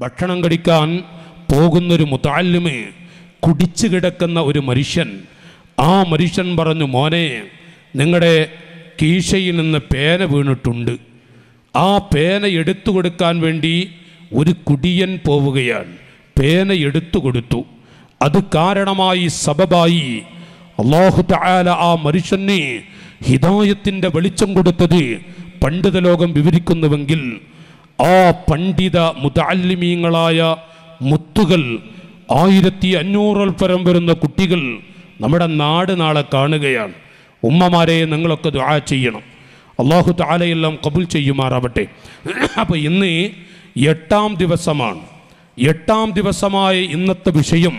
ഭക്ഷണം കഴിക്കാൻ പോകുന്നൊരു മുത്താലിമ് കുടിച്ചു കിടക്കുന്ന ഒരു മനുഷ്യൻ ആ മനുഷ്യൻ പറഞ്ഞു മോനെ നിങ്ങളുടെ കീശയിൽ നിന്ന് പേന വീണിട്ടുണ്ട് ആ പേന എടുത്തു കൊടുക്കാൻ വേണ്ടി ഒരു കുടിയൻ പോവുകയാണ് പേന എടുത്തു കൊടുത്തു അത് കാരണമായി സബബായി അള്ളാഹു തായാല ആ മനുഷ്യനെ ഹിതായത്തിൻ്റെ വെളിച്ചം കൊടുത്തത് പണ്ഡിത ലോകം വിവരിക്കുന്നുവെങ്കിൽ ആ പണ്ഡിത മുതാലിമീങ്ങളായ മുത്തുകൾ ആയിരത്തി അഞ്ഞൂറിൽ പരം വരുന്ന കുട്ടികൾ നമ്മുടെ നാട് നാളെ കാണുകയാണ് ഉമ്മമാരെ നിങ്ങളൊക്കെ ദുആ ചെയ്യണം അള്ളാഹു താലയെല്ലാം കബുൽ ചെയ്യുമാറാവട്ടെ അപ്പോൾ ഇന്ന് എട്ടാം ദിവസമാണ് എട്ടാം ദിവസമായ ഇന്നത്തെ വിഷയം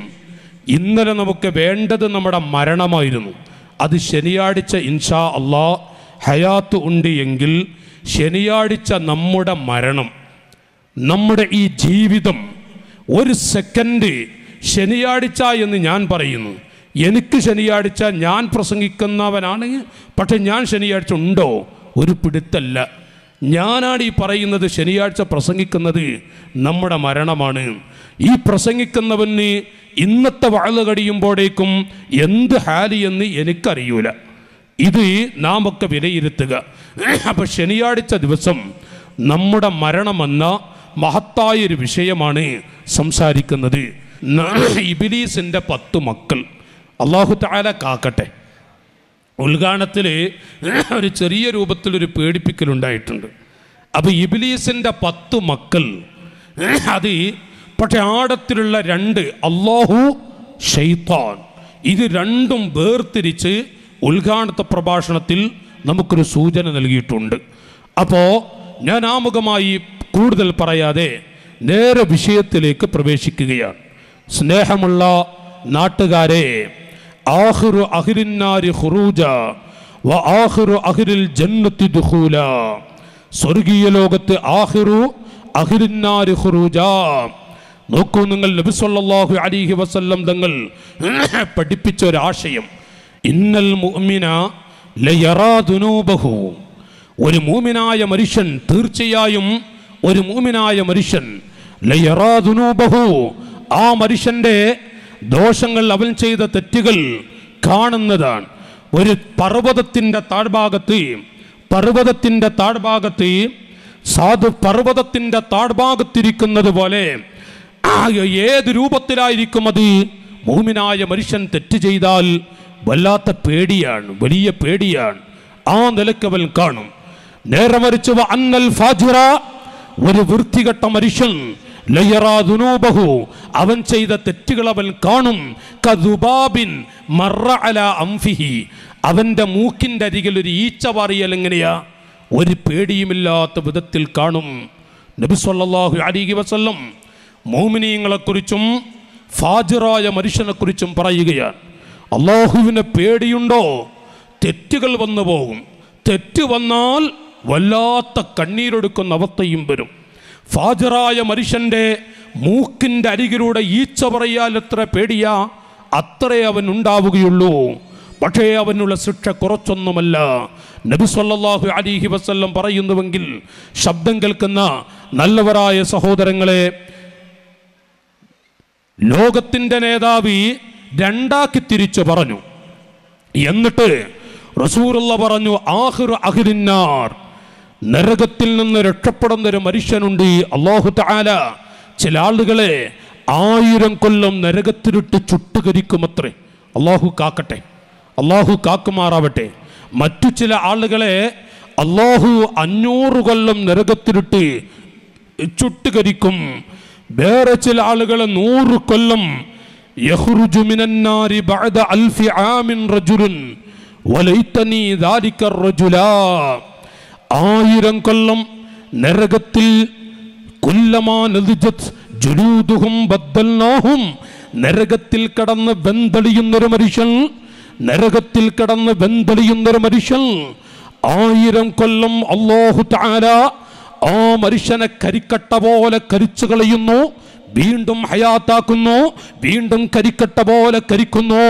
ഇന്നലെ നമുക്ക് വേണ്ടത് നമ്മുടെ മരണമായിരുന്നു അത് ശനിയാഴ്ച ഇൻഷാ അള്ളാ ഹയാത്ത് ഉണ്ട് എങ്കിൽ ശനിയാഴ്ച നമ്മുടെ മരണം നമ്മുടെ ഈ ജീവിതം ഒരു സെക്കൻഡ് ശനിയാഴ്ച എന്ന് ഞാൻ പറയുന്നു എനിക്ക് ശനിയാഴ്ച ഞാൻ പ്രസംഗിക്കുന്നവനാണ് പക്ഷെ ഞാൻ ശനിയാഴ്ച ഉണ്ടോ ഒരു പിടുത്തല്ല ഞാനാണ് ഈ പറയുന്നത് ശനിയാഴ്ച പ്രസംഗിക്കുന്നത് നമ്മുടെ മരണമാണ് ഈ പ്രസംഗിക്കുന്നവന് ഇന്നത്തെ വാഴ കടിയുമ്പോഴേക്കും എന്ത് ഹാലി എന്ന് എനിക്കറിയൂല ഇത് നാം ഒക്കെ വിലയിരുത്തുക അപ്പം ശനിയാഴ്ച ദിവസം നമ്മുടെ മരണമെന്ന മഹത്തായ ഒരു വിഷയമാണ് സംസാരിക്കുന്നത് ഇബിലീസിൻ്റെ പത്ത് മക്കൾ അള്ളാഹു താല കാക്കട്ടെ ഉദ്ഘാടനത്തിൽ ഒരു ചെറിയ രൂപത്തിലൊരു പേടിപ്പിക്കലുണ്ടായിട്ടുണ്ട് അപ്പോൾ ഇബിലീസിൻ്റെ പത്ത് മക്കൾ അത് പക്ഷെ ആടത്തിലുള്ള രണ്ട് അള്ളാഹു ഷെയ്ത്താൻ ഇത് രണ്ടും വേർതിരിച്ച് ഉദ്ഘാടനത്തെ പ്രഭാഷണത്തിൽ നമുക്കൊരു സൂചന നൽകിയിട്ടുണ്ട് അപ്പോൾ ഞാൻ ആമുഖമായി കൂടുതൽ പറയാതെ നേരെ വിഷയത്തിലേക്ക് പ്രവേശിക്കുകയാണ് സ്നേഹമുള്ള നാട്ടുകാരെ ആഹിറു വ ജന്നത്തി സ്വർഗീയ ലോകത്ത് നോക്കൂ നിങ്ങൾ നബിസ്വല്ലാഹു അലിഹി വസല്ലം തങ്ങൾ പഠിപ്പിച്ച ഒരാശയം ഇന്നൽ മുഅ്മിന ലയറാ ദുനൂബഹു ഒരു മുഅ്മിനായ മനുഷ്യൻ തീർച്ചയായും ഒരു മൂമിനായ മനുഷ്യൻ ആ മനുഷ്യന്റെ ദോഷങ്ങൾ അവൻ ചെയ്ത തെറ്റുകൾ കാണുന്നതാണ് ഒരു പർവ്വതത്തിൻ്റെ താഴ്ഭാഗത്തെയും പർവ്വതത്തിൻ്റെ താഴ്ഭാഗത്തെയും സാധു പർവ്വതത്തിൻ്റെ താഴ്ഭാഗത്തിരിക്കുന്നത് പോലെ ഏത് രൂപത്തിലായിരിക്കും അത് മൂമിനായ മനുഷ്യൻ തെറ്റ് ചെയ്താൽ വല്ലാത്ത പേടിയാണ് വലിയ പേടിയാണ് ആ നിലയ്ക്ക് അവൻ കാണും നേരമറിച്ചു അന്നൽ ഫാജിറ ഒരു വൃത്തികെട്ട മനുഷ്യൻ അവൻ ചെയ്ത തെറ്റുകൾ അവൻ കാണും കദുബാബിൻ മൂക്കിന്റെ അംഫിഹി അരികിൽ ഒരു ഈച്ച പാറിയാൽ എങ്ങനെയാ ഒരു പേടിയുമില്ലാത്ത വിധത്തിൽ കാണും നബി സല്ലാഹു അലിഹി വസല്ലം കുറിച്ചും ഫാജിറായ മനുഷ്യനെക്കുറിച്ചും പറയുകയാണ് അള്ളാഹുവിന് പേടിയുണ്ടോ തെറ്റുകൾ വന്നു പോകും തെറ്റ് വന്നാൽ വല്ലാത്ത കണ്ണീരൊടുക്കുന്ന അവസ്ഥയും വരും ഫാജറായ മനുഷ്യൻ്റെ മൂക്കിൻ്റെ അരികിലൂടെ ഈച്ച പറയാൽ എത്ര പേടിയാ അത്രേ അവൻ ഉണ്ടാവുകയുള്ളൂ പക്ഷേ അവനുള്ള ശിക്ഷ കുറച്ചൊന്നുമല്ല നബി സല്ലാഹു അലിഹി വസ്ല്ലം പറയുന്നുവെങ്കിൽ ശബ്ദം കേൾക്കുന്ന നല്ലവരായ സഹോദരങ്ങളെ ലോകത്തിൻ്റെ നേതാവ് രണ്ടാക്കി തിരിച്ചു പറഞ്ഞു എന്നിട്ട് റസൂറുള്ള പറഞ്ഞു ആഹിർ അഹിരിന്നാർ നരകത്തിൽ നിന്ന് രക്ഷപ്പെടുന്ന ഒരു മനുഷ്യനുണ്ട് അള്ളാഹു താല ചില ആളുകളെ ആയിരം കൊല്ലം നരകത്തിലിട്ട് ചുട്ടുകരിക്കുമത്രേ അള്ളാഹു കാക്കട്ടെ അള്ളാഹു കാക്കുമാറാവട്ടെ മറ്റു ചില ആളുകളെ അള്ളാഹു അഞ്ഞൂറ് കൊല്ലം നരകത്തിലിട്ട് ചുട്ടുകരിക്കും വേറെ ചില ആളുകളെ നൂറ് കൊല്ലം അൽഫി ആമിൻ റജുലുൻ വലൈത്തനി ദാരിക്കർ റജുലാ ആയിരം കൊല്ലം നരകത്തിൽ നരകത്തിൽ കടന്ന് വെന്തളിയുന്നൊരു മനുഷ്യൻ നരകത്തിൽ കടന്ന് വെന്തളിയുന്നൊരു മനുഷ്യൻ ആയിരം കൊല്ലം അള്ളാഹു താര ആ മനുഷ്യനെ കരിക്കട്ട പോലെ കരിച്ചു കളയുന്നു വീണ്ടും ഹയാത്താക്കുന്നു വീണ്ടും കരിക്കട്ട പോലെ കരിക്കുന്നു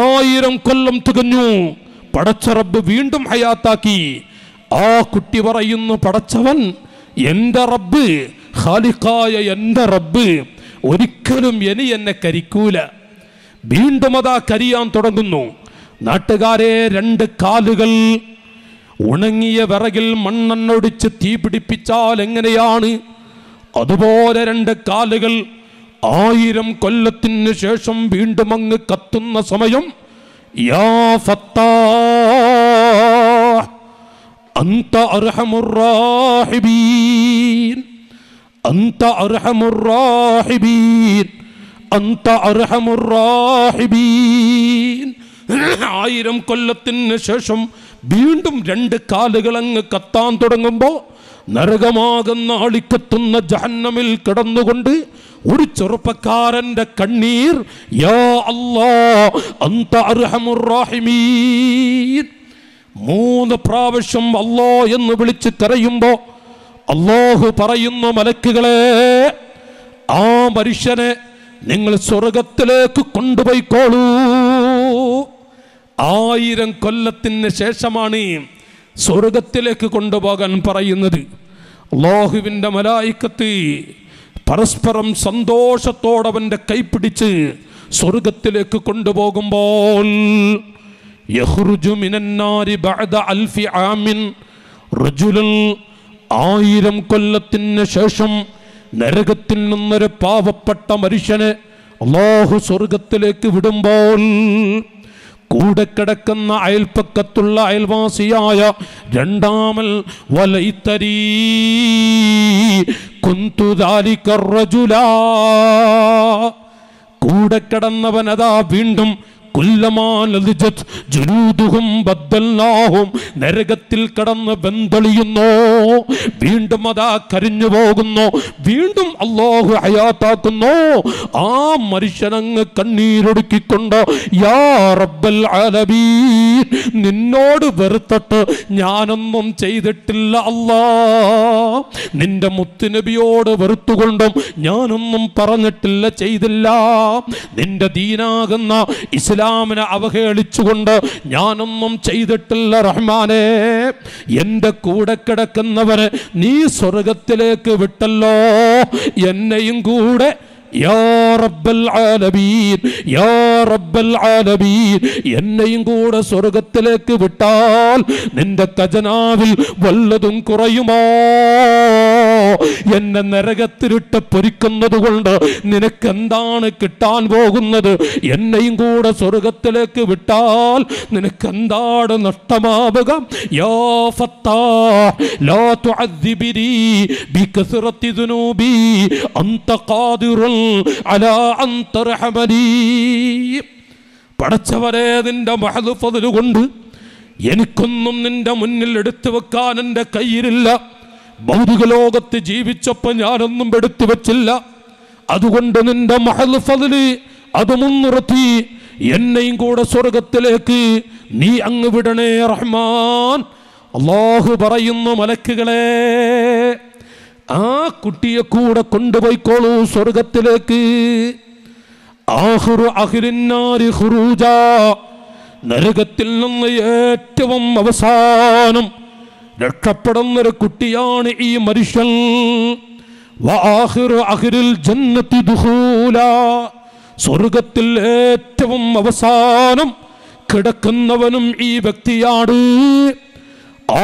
ആയിരം കൊല്ലം തികഞ്ഞു പടച്ചറബ് വീണ്ടും ഹയാത്താക്കി ആ കുട്ടി പറയുന്നു പടച്ചവൻ എൻ്റെ റബ്ബ് ഹാലിക്കായ എൻ്റെ റബ്ബ് ഒരിക്കലും ഇനി എന്നെ കരിക്കൂല വീണ്ടും അതാ കരിയാൻ തുടങ്ങുന്നു നാട്ടുകാരെ രണ്ട് കാലുകൾ ഉണങ്ങിയ വിറകിൽ മണ്ണെണ്ണൊടിച്ച് തീ പിടിപ്പിച്ചാൽ എങ്ങനെയാണ് അതുപോലെ രണ്ട് കാലുകൾ ആയിരം കൊല്ലത്തിന് ശേഷം വീണ്ടും അങ്ങ് കത്തുന്ന സമയം യാ ഫത്താ അന്ത അർഹമുറാഹിബീൻ അന്ത അർഹമുറാഹിബീൻ അന്ത അർഹമുറാഹിബീൻ ആയിരം കൊല്ലത്തിന് ശേഷം വീണ്ടും രണ്ട് കാലുകൾ അങ്ങ് കത്താൻ തുടങ്ങുമ്പോൾ നരകമാകുന്ന അളിക്കത്തുന്ന ജഹന്നമിൽ കിടന്നുകൊണ്ട് ഒരു ചെറുപ്പക്കാരന്റെ കണ്ണീർ യാ അല്ലാ അന്ത അർഹമുറാഹിമീൻ മൂന്ന് പ്രാവശ്യം അല്ലോ എന്ന് വിളിച്ച് കരയുമ്പോ അള്ളാഹു പറയുന്നു മലക്കുകളെ ആ മനുഷ്യനെ നിങ്ങൾ സ്വർഗത്തിലേക്ക് കൊണ്ടുപോയിക്കോളൂ ആയിരം കൊല്ലത്തിന് ശേഷമാണ് സ്വർഗത്തിലേക്ക് കൊണ്ടുപോകാൻ പറയുന്നത് അള്ളാഹുവിൻ്റെ മലായിക്കത്ത് പരസ്പരം സന്തോഷത്തോടവൻ്റെ കൈപ്പിടിച്ച് സ്വർഗത്തിലേക്ക് കൊണ്ടുപോകുമ്പോൾ ആയിരം കൊല്ലത്തിന് ശേഷം നരകത്തിൽ നിന്നൊരു പാവപ്പെട്ട മനുഷ്യനെ അള്ളാഹു സ്വർഗത്തിലേക്ക് വിടുമ്പോൾ കൂടെ കിടക്കുന്ന അയൽപ്പക്കത്തുള്ള അയൽവാസിയായ രണ്ടാമൽ വലൈത്തരീ കുന്തുദാലിക്കറജുല കൂടെ അതാ വീണ്ടും നരകത്തിൽ കടന്ന് വെന്തളിയുന്നു വീണ്ടും അതാ കരിഞ്ഞു പോകുന്നു വീണ്ടും അള്ളാഹു ഹയാത്താക്കുന്നു ആ മനുഷ്യനങ്ങ് കണ്ണീരൊടുക്കിക്കൊണ്ട് യാ റബ്ബൽ അലബീൻ നിന്നോട് വെറുത്തിട്ട് ഞാനൊന്നും ചെയ്തിട്ടില്ല അല്ലാ നിന്റെ മുത്തുനബിയോട് വെറുത്തുകൊണ്ടും ഞാനൊന്നും പറഞ്ഞിട്ടില്ല ചെയ്തില്ല നിന്റെ ദീനാകുന്ന ഇസ്ലാം ഇസ്ലാമിനെ അവഹേളിച്ചുകൊണ്ട് ഞാനൊന്നും ചെയ്തിട്ടില്ല റഹ്മാനെ എൻ്റെ കൂടെ കിടക്കുന്നവരെ നീ സ്വർഗത്തിലേക്ക് വിട്ടല്ലോ എന്നെയും കൂടെ يا يا رب رب العالمين العالمين എന്നെയും കൂടെ സ്വർഗത്തിലേക്ക് വിട്ടാൽ നിന്റെ ഖജനാവിൽ വല്ലതും കുറയുമോ എന്നെ നരകത്തിലിട്ട് പൊരിക്കുന്നത് കൊണ്ട് നിനക്കെന്താണ് കിട്ടാൻ പോകുന്നത് എന്നെയും കൂടെ സ്വർഗത്തിലേക്ക് വിട്ടാൽ നിനക്കെന്താണ് നഷ്ടമാവുക യോ ഫത്താ ലോ തുഅദ്ദിബിനി ബികസറത്തി ദുനൂബി അന്ത ഖാദിറുൽ അലാ പടച്ചവരെ നിന്റെ മഹലുഫതിലുകൊണ്ട് എനിക്കൊന്നും നിന്റെ മുന്നിൽ എടുത്തു വെക്കാൻ എൻ്റെ കയ്യിലില്ല ഭൗതിക ലോകത്ത് ജീവിച്ചപ്പോൾ ഞാനൊന്നും എടുത്തു വെച്ചില്ല അതുകൊണ്ട് നിന്റെ മഹൽഫതില് അത് മുൻനിർത്തി എന്നെയും കൂടെ സ്വർഗത്തിലേക്ക് നീ അങ്ങ് വിടണേ റഹ്മാൻ അള്ളാഹു പറയുന്നു മലക്കുകളെ ആ കുട്ടിയെ കൂടെ കൊണ്ടുപോയിക്കോളൂ സ്വർഗത്തിലേക്ക് നരകത്തിൽ നിന്ന് ഏറ്റവും അവസാനം ഒരു കുട്ടിയാണ് ഈ മനുഷ്യൻ സ്വർഗത്തിൽ ഏറ്റവും അവസാനം കിടക്കുന്നവനും ഈ വ്യക്തിയാണ്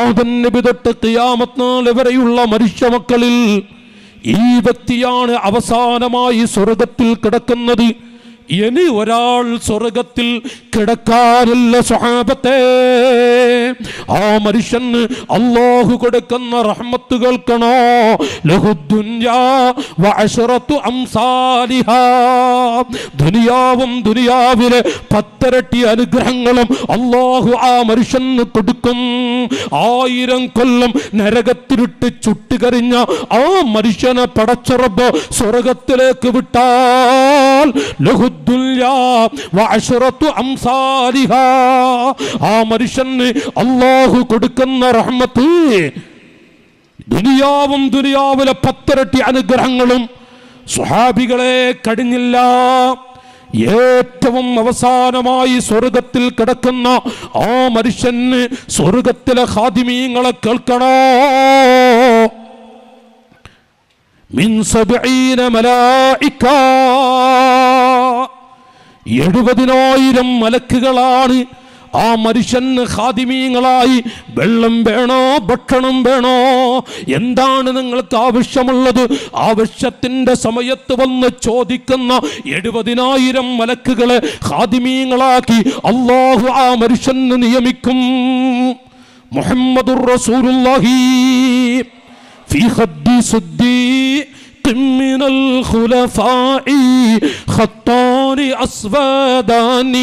ആദം നബി തൊട്ട് കിയാമത്നാൾ വരെയുള്ള മനുഷ്യ മക്കളിൽ ഈ വ്യക്തിയാണ് അവസാനമായി സ്വർഗത്തിൽ കിടക്കുന്നത് ഇനി ഒരാൾ സ്വർഗത്തിൽ കിടക്കാനല്ല സ്വഹാബത്തെ ആ മനുഷ്യൻ അള്ളാഹു കൊടുക്കുന്ന റഹ്മത്ത് കേൾക്കണോ ദുനിയാവും ദുനിയാവിലെ പത്തരട്ടി അനുഗ്രഹങ്ങളും അള്ളാഹു ആ മനുഷ്യന് കൊടുക്കും ആയിരം കൊല്ലം നരകത്തിലിട്ട് ചുട്ടുകരിഞ്ഞ ആ മനുഷ്യനെ പടച്ചറബ് സ്വർഗത്തിലേക്ക് വിട്ടാൽ ലഹു ആ മനുഷ്യന് അള്ളാഹു കൊടുക്കുന്ന റഹ്മത്ത് ദുനിയാവും ദുനിയാവിലെ പത്തിരട്ടി അനുഗ്രഹങ്ങളും സുഹാബികളെ കടിഞ്ഞില്ല ഏറ്റവും അവസാനമായി സ്വർഗത്തിൽ കിടക്കുന്ന ആ മനുഷ്യന് സ്വർഗത്തിലെ ഹാദിമീങ്ങളെ കേൾക്കണോ എഴുപതിനായിരം മലക്കുകളാണ് ആ മനുഷ്യന് ഹാദിമീങ്ങളായി വെള്ളം വേണോ ഭക്ഷണം വേണോ എന്താണ് നിങ്ങൾക്ക് ആവശ്യമുള്ളത് ആവശ്യത്തിൻ്റെ സമയത്ത് വന്ന് ചോദിക്കുന്ന എഴുപതിനായിരം മലക്കുകളെ ഹാദിമീങ്ങളാക്കി അള്ളാഹു ആ മനുഷ്യന് നിയമിക്കും മുഹമ്മദുർ റസൂലുള്ളാഹി في خدي صديق من الخلفاء خطار أسودان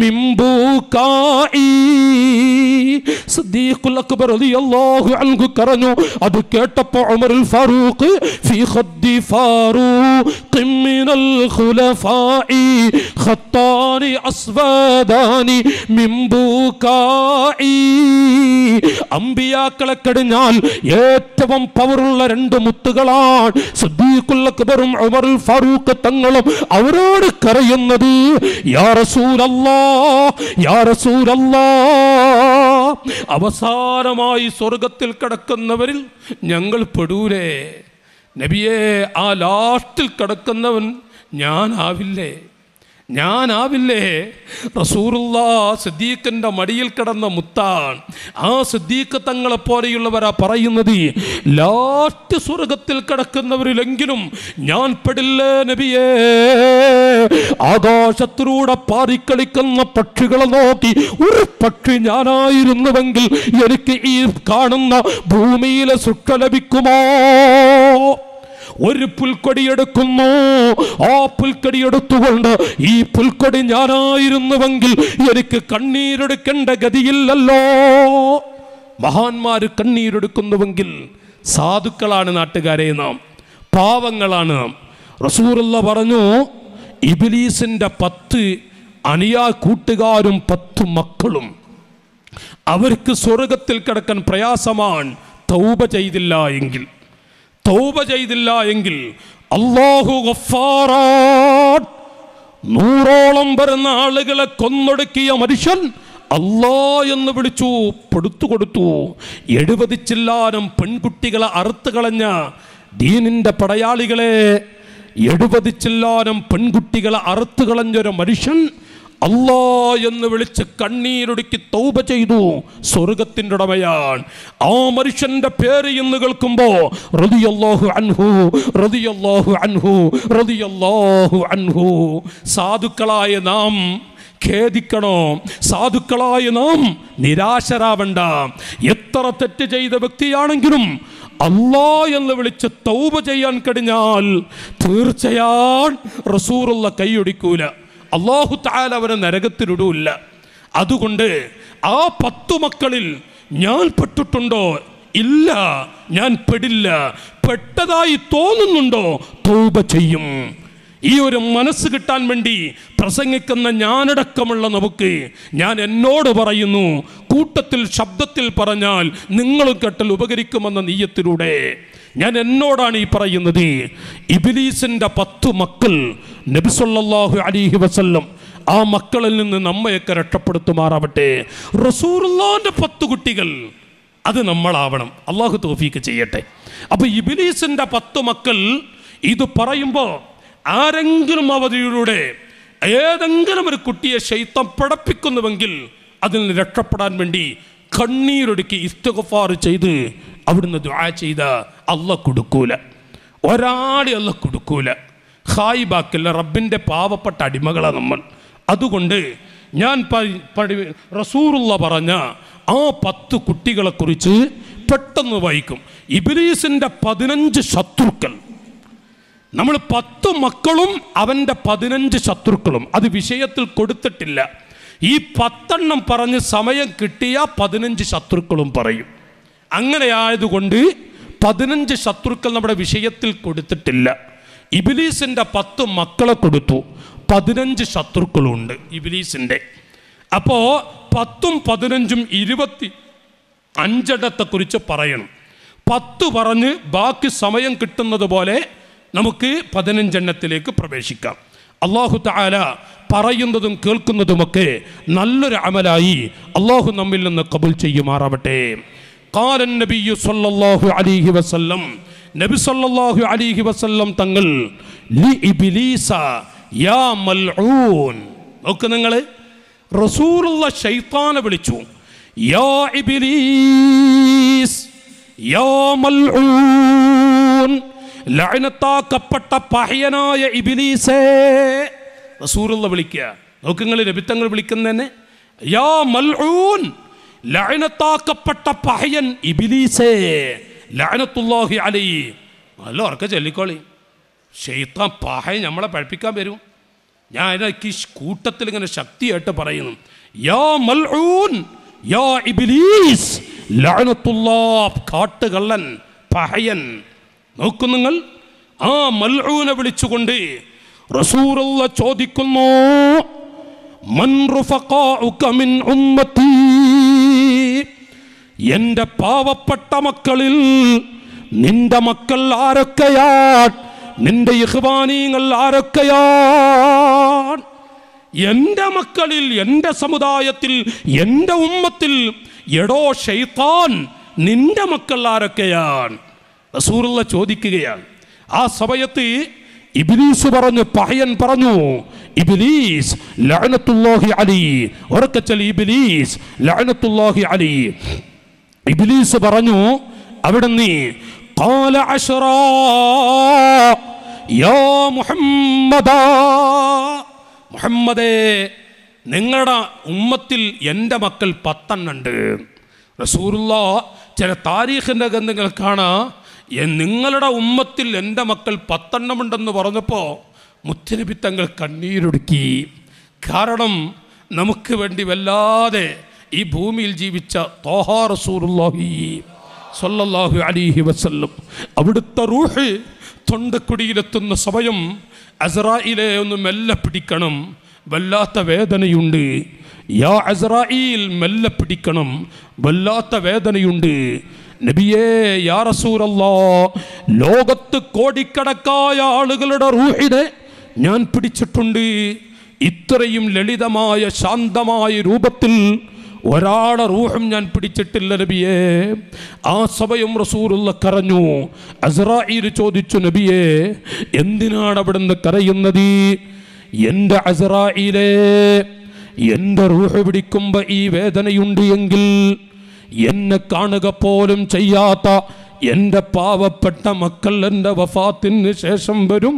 من بكاء സദ്ദീഖുൽ അക്ബർ റളിയല്ലാഹു അൻഹു കരഞ്ഞു അത് കേട്ടപ്പോൾ ഉമറുൽ ഫാറൂഖ് ഫീ ഖദ്ദി ഫാറൂഖ് മിനൽ ഖുലഫാഇ ഖത്താരി അസ്വദാനി മിൻ ബുകാഇ അംബിയാക്കളെ കടിഞ്ഞാൽ ഏറ്റവും പവറുള്ള രണ്ട് മുത്തുകളാണ് സദ്ദീഖ് സിദ്ദീഖുൽ അക്ബറും ഉമർ ഫാറൂഖ് തങ്ങളും അവരോട് കരയുന്നത് യാ യാ അവസാനമായി സ്വർഗത്തിൽ കിടക്കുന്നവരിൽ ഞങ്ങൾ പെടൂലേ നബിയെ ആ ലാസ്റ്റിൽ കിടക്കുന്നവൻ ഞാനാവില്ലേ ഞാനാവില്ലേ റസൂറുള്ള സിദ്ദീഖിൻ്റെ മടിയിൽ കിടന്ന മുത്താണ് ആ സിദ്ദീഖ് തങ്ങളെ പോലെയുള്ളവരാ പറയുന്നത് ലാസ്റ്റ് സ്വർഗത്തിൽ കിടക്കുന്നവരിലെങ്കിലും ഞാൻ പെടില്ലേ നബിയേ ആകാശത്തിലൂടെ പാറിക്കളിക്കുന്ന പക്ഷികളെ നോക്കി ഒരു പക്ഷി ഞാനായിരുന്നുവെങ്കിൽ എനിക്ക് ഈ കാണുന്ന ഭൂമിയിലെ സുഖ ലഭിക്കുമോ ഒരു പുൽക്കൊടി എടുക്കുന്നു ആ പുൽക്കൊടി എടുത്തുകൊണ്ട് ഈ പുൽക്കൊടി ഞാനായിരുന്നുവെങ്കിൽ എനിക്ക് കണ്ണീരെടുക്കേണ്ട ഗതിയില്ലല്ലോ മഹാന്മാർ കണ്ണീരെടുക്കുന്നുവെങ്കിൽ സാധുക്കളാണ് നാട്ടുകാരെ നാം പാവങ്ങളാണ് നാം റസൂറുള്ള പറഞ്ഞു ഇബിലീസിന്റെ പത്ത് അനിയാ കൂട്ടുകാരും പത്ത് മക്കളും അവർക്ക് സ്വർഗത്തിൽ കിടക്കാൻ പ്രയാസമാണ് തൗബ ചെയ്തില്ല എങ്കിൽ തൗബ ചെയ്തില്ല എങ്കിൽ അള്ളാഹു നൂറോളം വരുന്ന ആളുകളെ കൊന്നൊടുക്കിയ മനുഷ്യൻ അല്ലാ എന്ന് വിളിച്ചു പെടുത്തു കൊടുത്തു എഴുപത് ചില്ലാനം പെൺകുട്ടികളെ അറുത്തു കളഞ്ഞ ദീനിന്റെ പടയാളികളെ എഴുപത് ചില്ലാനം പെൺകുട്ടികളെ അറുത്തു കളഞ്ഞൊരു മനുഷ്യൻ അല്ലാ എന്ന് വിളിച്ച് കണ്ണീരൊടുക്കി തൗപ ചെയ്തു സ്വർഗത്തിൻ്റെ ഉടമയാണ് ആ മനുഷ്യൻ്റെ പേര് എന്ന് കേൾക്കുമ്പോൾ അൻഹു അൻഹു അൻഹു സാധുക്കളായ നാം ഖേദിക്കണോ സാധുക്കളായ നാം നിരാശരാവണ്ട എത്ര തെറ്റ് ചെയ്ത വ്യക്തിയാണെങ്കിലും അല്ലാ എന്ന് വിളിച്ച് തൗബ ചെയ്യാൻ കഴിഞ്ഞാൽ തീർച്ചയായും റസൂറുള്ള കൈയൊടിക്കൂല അള്ളാഹു താല അവനെ നരകത്തിലിടൂല്ല അതുകൊണ്ട് ആ പത്തു മക്കളിൽ ഞാൻ പെട്ടിട്ടുണ്ടോ ഇല്ല ഞാൻ പെടില്ല പെട്ടതായി തോന്നുന്നുണ്ടോ തോപ ചെയ്യും ഈ ഒരു മനസ്സ് കിട്ടാൻ വേണ്ടി പ്രസംഗിക്കുന്ന ഞാനടക്കമുള്ള നമുക്ക് ഞാൻ എന്നോട് പറയുന്നു കൂട്ടത്തിൽ ശബ്ദത്തിൽ പറഞ്ഞാൽ നിങ്ങളും കെട്ടൽ ഉപകരിക്കുമെന്ന നീയത്തിലൂടെ ഞാൻ എന്നോടാണ് ഈ പറയുന്നത് ഇബിലീസിൻ്റെ പത്തു മക്കൾ നബിസൊല്ലാഹു അലിഹി വസല്ലം ആ മക്കളിൽ നിന്ന് നമ്മയൊക്കെ രക്ഷപ്പെടുത്തുമാറാവട്ടെ റസൂറുള്ളാൻ്റെ പത്തു കുട്ടികൾ അത് നമ്മളാവണം അള്ളാഹു തോഫീക്ക് ചെയ്യട്ടെ അപ്പോൾ ഇബിലീസിന്റെ പത്ത് മക്കൾ ഇത് പറയുമ്പോൾ ആരെങ്കിലും അവധിയിലൂടെ ഏതെങ്കിലും ഒരു കുട്ടിയെ ശൈത്തം പടപ്പിക്കുന്നുവെങ്കിൽ അതിൽ നിന്ന് രക്ഷപ്പെടാൻ വേണ്ടി കണ്ണീരൊടുക്കി ഇസ്തഗഫാർ ചെയ്ത് അവിടുന്ന് ദ്വാ ചെയ്ത അല്ല കൊടുക്കൂല ഒരാളെ അല്ല കൊടുക്കൂല ഹായ് ബാക്കില്ല റബ്ബിൻ്റെ പാവപ്പെട്ട അടിമകളാണ് നമ്മൾ അതുകൊണ്ട് ഞാൻ പഠി റസൂറുള്ള പറഞ്ഞ ആ പത്ത് കുട്ടികളെക്കുറിച്ച് പെട്ടെന്ന് വായിക്കും ഇബിലീസിൻ്റെ പതിനഞ്ച് ശത്രുക്കൾ നമ്മൾ പത്ത് മക്കളും അവൻ്റെ പതിനഞ്ച് ശത്രുക്കളും അത് വിഷയത്തിൽ കൊടുത്തിട്ടില്ല ഈ പത്തെണ്ണം പറഞ്ഞ് സമയം കിട്ടിയ പതിനഞ്ച് ശത്രുക്കളും പറയും അങ്ങനെയായതുകൊണ്ട് പതിനഞ്ച് ശത്രുക്കൾ നമ്മുടെ വിഷയത്തിൽ കൊടുത്തിട്ടില്ല ഇബിലീസിൻ്റെ പത്ത് മക്കളെ കൊടുത്തു പതിനഞ്ച് ശത്രുക്കളുണ്ട് ഇബിലീസിൻ്റെ അപ്പോൾ പത്തും പതിനഞ്ചും ഇരുപത്തി അഞ്ചെണ്ണത്തെക്കുറിച്ച് പറയണം പത്ത് പറഞ്ഞ് ബാക്കി സമയം കിട്ടുന്നത് പോലെ നമുക്ക് പതിനഞ്ചെണ്ണത്തിലേക്ക് പ്രവേശിക്കാം അള്ളാഹു താല പറയുന്നതും കേൾക്കുന്നതുമൊക്കെ നല്ലൊരു അമലായി അള്ളാഹു നമ്മിൽ നിന്ന് കബുൽ ചെയ്യുമാറാവട്ടെ കാലൻ നബിയു സല്ലല്ലാഹു അലൈഹി വസല്ലം നബി സല്ലല്ലാഹു അലൈഹി വസല്ലം തങ്ങൾ ലി ഇബ്ലീസ യാ മൽഊൻ നോക്ക് നിങ്ങൾ റസൂലുള്ള ഷൈത്താനെ വിളിച്ചു യാ ഇബ്ലീസ് യാ മൽഊൻ ലഴനത്താക്കപ്പെട്ട പഹയനായ ഇബിലീസേ റസൂറുള്ള വിളിക്കുക നോക്കുങ്ങൾ രബിത്തങ്ങൾ വിളിക്കുന്നതന്നെ യാ മൽഊൻ ലഴനത്താക്കപ്പെട്ട പഹയൻ ഇബിലീസേ ലഴനത്തുല്ലാഹി അലൈ നല്ല ഉറക്ക ചൊല്ലിക്കോളി ഷെയ്ത്താൻ പഹയൻ നമ്മളെ പഴപ്പിക്കാൻ വരും ഞാൻ എനിക്ക് കൂട്ടത്തിൽ ഇങ്ങനെ ശക്തിയായിട്ട് പറയുന്നു യാ മൽഊൻ യാ ഇബിലീസ് ലഴനത്തുല്ലാ കാട്ടുകള്ളൻ പഹയൻ നോക്കൂ നിങ്ങൾ ആ മൽഊനെ വിളിച്ചുകൊണ്ട് റസൂറുള്ള ചോദിക്കുന്നു എന്റെ പാവപ്പെട്ട മക്കളിൽ നിന്റെ മക്കൾ ആരൊക്കെയാ നിന്റെ യഹ്വാനീങ്ങൾ ആരൊക്കെയാ എന്റെ മക്കളിൽ എന്റെ സമുദായത്തിൽ എന്റെ ഉമ്മത്തിൽ എടോ ഷെയ്ത്താൻ നിന്റെ മക്കൾ ആരൊക്കെയാണ് റസൂറുള്ള ചോദിക്കുകയാണ് ആ സമയത്ത് ഇബിലീസ് പറഞ്ഞു പഹയൻ പറഞ്ഞു ഇബിലീസ് ലഅനത്തുല്ലാഹി അലി ഉറക്കച്ചൽ ഇബിലീസ് ലഅനത്തുല്ലാഹി അലി ഇബിലീസ് പറഞ്ഞു നീ قال عشرا യാ മുഹമ്മദ മുഹമ്മദേ നിങ്ങളുടെ ഉമ്മത്തിൽ എൻ്റെ മക്കൾ പത്തെണ്ണുണ്ട് റസൂറുള്ള ചില താരീഖിൻ്റെ ഗ്രന്ഥങ്ങൾ കാണാം നിങ്ങളുടെ ഉമ്മത്തിൽ എൻ്റെ മക്കൾ പത്തെണ്ണമുണ്ടെന്ന് പറഞ്ഞപ്പോൾ മുത്തനബി തങ്ങൾ കണ്ണീരൊടുക്കി കാരണം നമുക്ക് വേണ്ടി വല്ലാതെ ഈ ഭൂമിയിൽ ജീവിച്ച തോഹാ റസൂറുല്ലാഹി സൊല്ലാഹു അലിഹി വസല്ലും അവിടുത്തെ റൂഹ് തൊണ്ടക്കുടിയിലെത്തുന്ന സമയം അസറായിലെ ഒന്ന് മെല്ലെ പിടിക്കണം വല്ലാത്ത വേദനയുണ്ട് യാ അസറായിൽ മെല്ലെ പിടിക്കണം വല്ലാത്ത വേദനയുണ്ട് നബിയേ യാ റസൂലല്ലോ ലോകത്ത് കോടിക്കണക്കായ ആളുകളുടെ റൂഹിനെ ഞാൻ പിടിച്ചിട്ടുണ്ട് ഇത്രയും ലളിതമായ ശാന്തമായ രൂപത്തിൽ ഒരാളെ റൂഹും ഞാൻ പിടിച്ചിട്ടില്ല നബിയേ ആ സഭയും റസൂലുള്ള കരഞ്ഞു അസറായിൽ ചോദിച്ചു നബിയേ എന്തിനാണ് നിന്ന് കരയുന്നത് എൻ്റെ അസറായിലെ എൻ്റെ റൂഹ് പിടിക്കുമ്പോൾ ഈ വേദനയുണ്ട് എങ്കിൽ എന്നെ കാണുക പോലും ചെയ്യാത്ത എൻ്റെ പാവപ്പെട്ട മക്കൾ എൻ്റെ വഫാത്തിന് ശേഷം വരും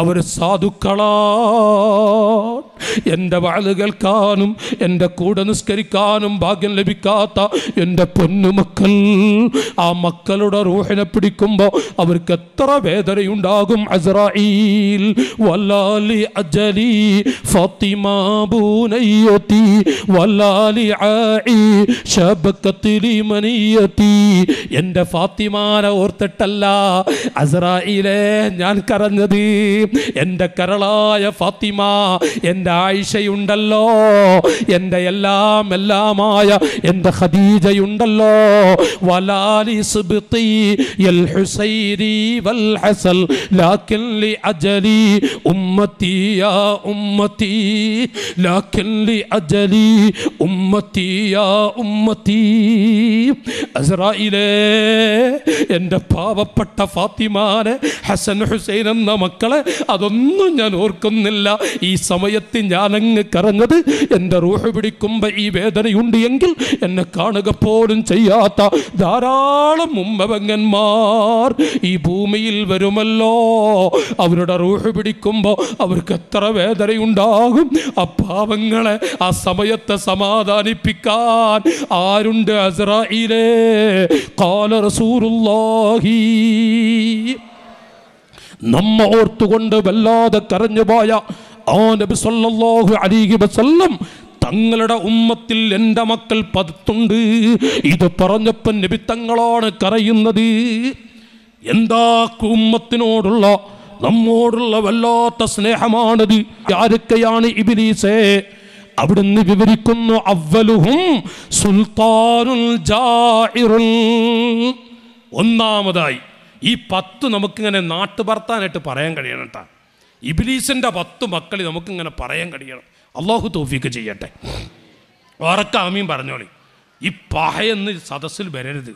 അവർ സാധുക്കളാ എൻ്റെ വാള് കേൾക്കാനും എൻ്റെ കൂടെ നിസ്കരിക്കാനും ഭാഗ്യം ലഭിക്കാത്ത എൻ്റെ പൊന്നുമക്കൾ ആ മക്കളുടെ റൂഹിനെ പിടിക്കുമ്പോൾ അവർക്ക് എത്ര വേദനയുണ്ടാകും അസ്രായിൽ എൻ്റെ ഫാത്തിമ ഉമ്മാനെ ഓർത്തിട്ടല്ല അസറായിലെ ഞാൻ കരഞ്ഞത് എൻ്റെ കരളായ ഫാത്തിമ എൻ്റെ ആയിഷയുണ്ടല്ലോ എൻ്റെ എല്ലാം എല്ലാമായ എൻ്റെ ഖദീജയുണ്ടല്ലോ വലാലി സുബിത്തി എൽ ഹുസൈരി വൽ ഹസൽ ലാക്കിൻ ലി അജലി ഉമ്മത്തി യാ ഉമ്മത്തി ലാക്കിൻ ലി അജലി ഉമ്മത്തി യാ ഉമ്മത്തി അസറായിലേ എൻ്റെ പാവപ്പെട്ട ഫാത്തിമാനെ ഹസൻ ഹുസൈൻ എന്ന മക്കളെ അതൊന്നും ഞാൻ ഓർക്കുന്നില്ല ഈ സമയത്ത് അങ്ങ് കരഞ്ഞത് എൻ്റെ റൂഹ് പിടിക്കുമ്പോൾ ഈ വേദനയുണ്ട് എങ്കിൽ എന്നെ കാണുക പോലും ചെയ്യാത്ത ധാരാളം മുമ്പവങ്ങന്മാർ ഈ ഭൂമിയിൽ വരുമല്ലോ അവരുടെ റൂഹ് പിടിക്കുമ്പോൾ അവർക്ക് എത്ര വേദനയുണ്ടാകും ആ പാവങ്ങളെ ആ സമയത്തെ സമാധാനിപ്പിക്കാൻ ആരുണ്ട് അസ്രായിലേ കാല റസൂറു റസൂലുല്ലാഹി നമ്മ ഓർത്തുകൊണ്ട് വല്ലാതെ പോയ ആ നബി സല്ലല്ലാഹു അലൈഹി വസല്ലം തങ്ങളുടെ ഉമ്മത്തിൽ എൻ്റെ മക്കൾ പതുത്തുണ്ട് ഇത് പറഞ്ഞപ്പോൾ നബി തങ്ങളാണ് കരയുന്നത് എന്താ ഉമ്മത്തിനോടുള്ള നമ്മോടുള്ള വല്ലാത്ത സ്നേഹമാണത് ആരൊക്കെയാണ് ഇബിലീസേ അവിടുന്ന് വിവരിക്കുന്നു അവലുഹും സുൽത്താനുൽ ജാഇറുൽ ഒന്നാമതായി ഈ പത്ത് നമുക്കിങ്ങനെ നാട്ടുപർത്താനായിട്ട് പറയാൻ കഴിയണം കേട്ടോ ഇബിലീസിൻ്റെ പത്ത് മക്കളി നമുക്കിങ്ങനെ പറയാൻ കഴിയണം അള്ളാഹു തോഫിക്ക് ചെയ്യട്ടെ ഉറക്ക ആമീൻ പറഞ്ഞോളി ഈ പഹയെന്ന് സദസ്സിൽ വരരുത്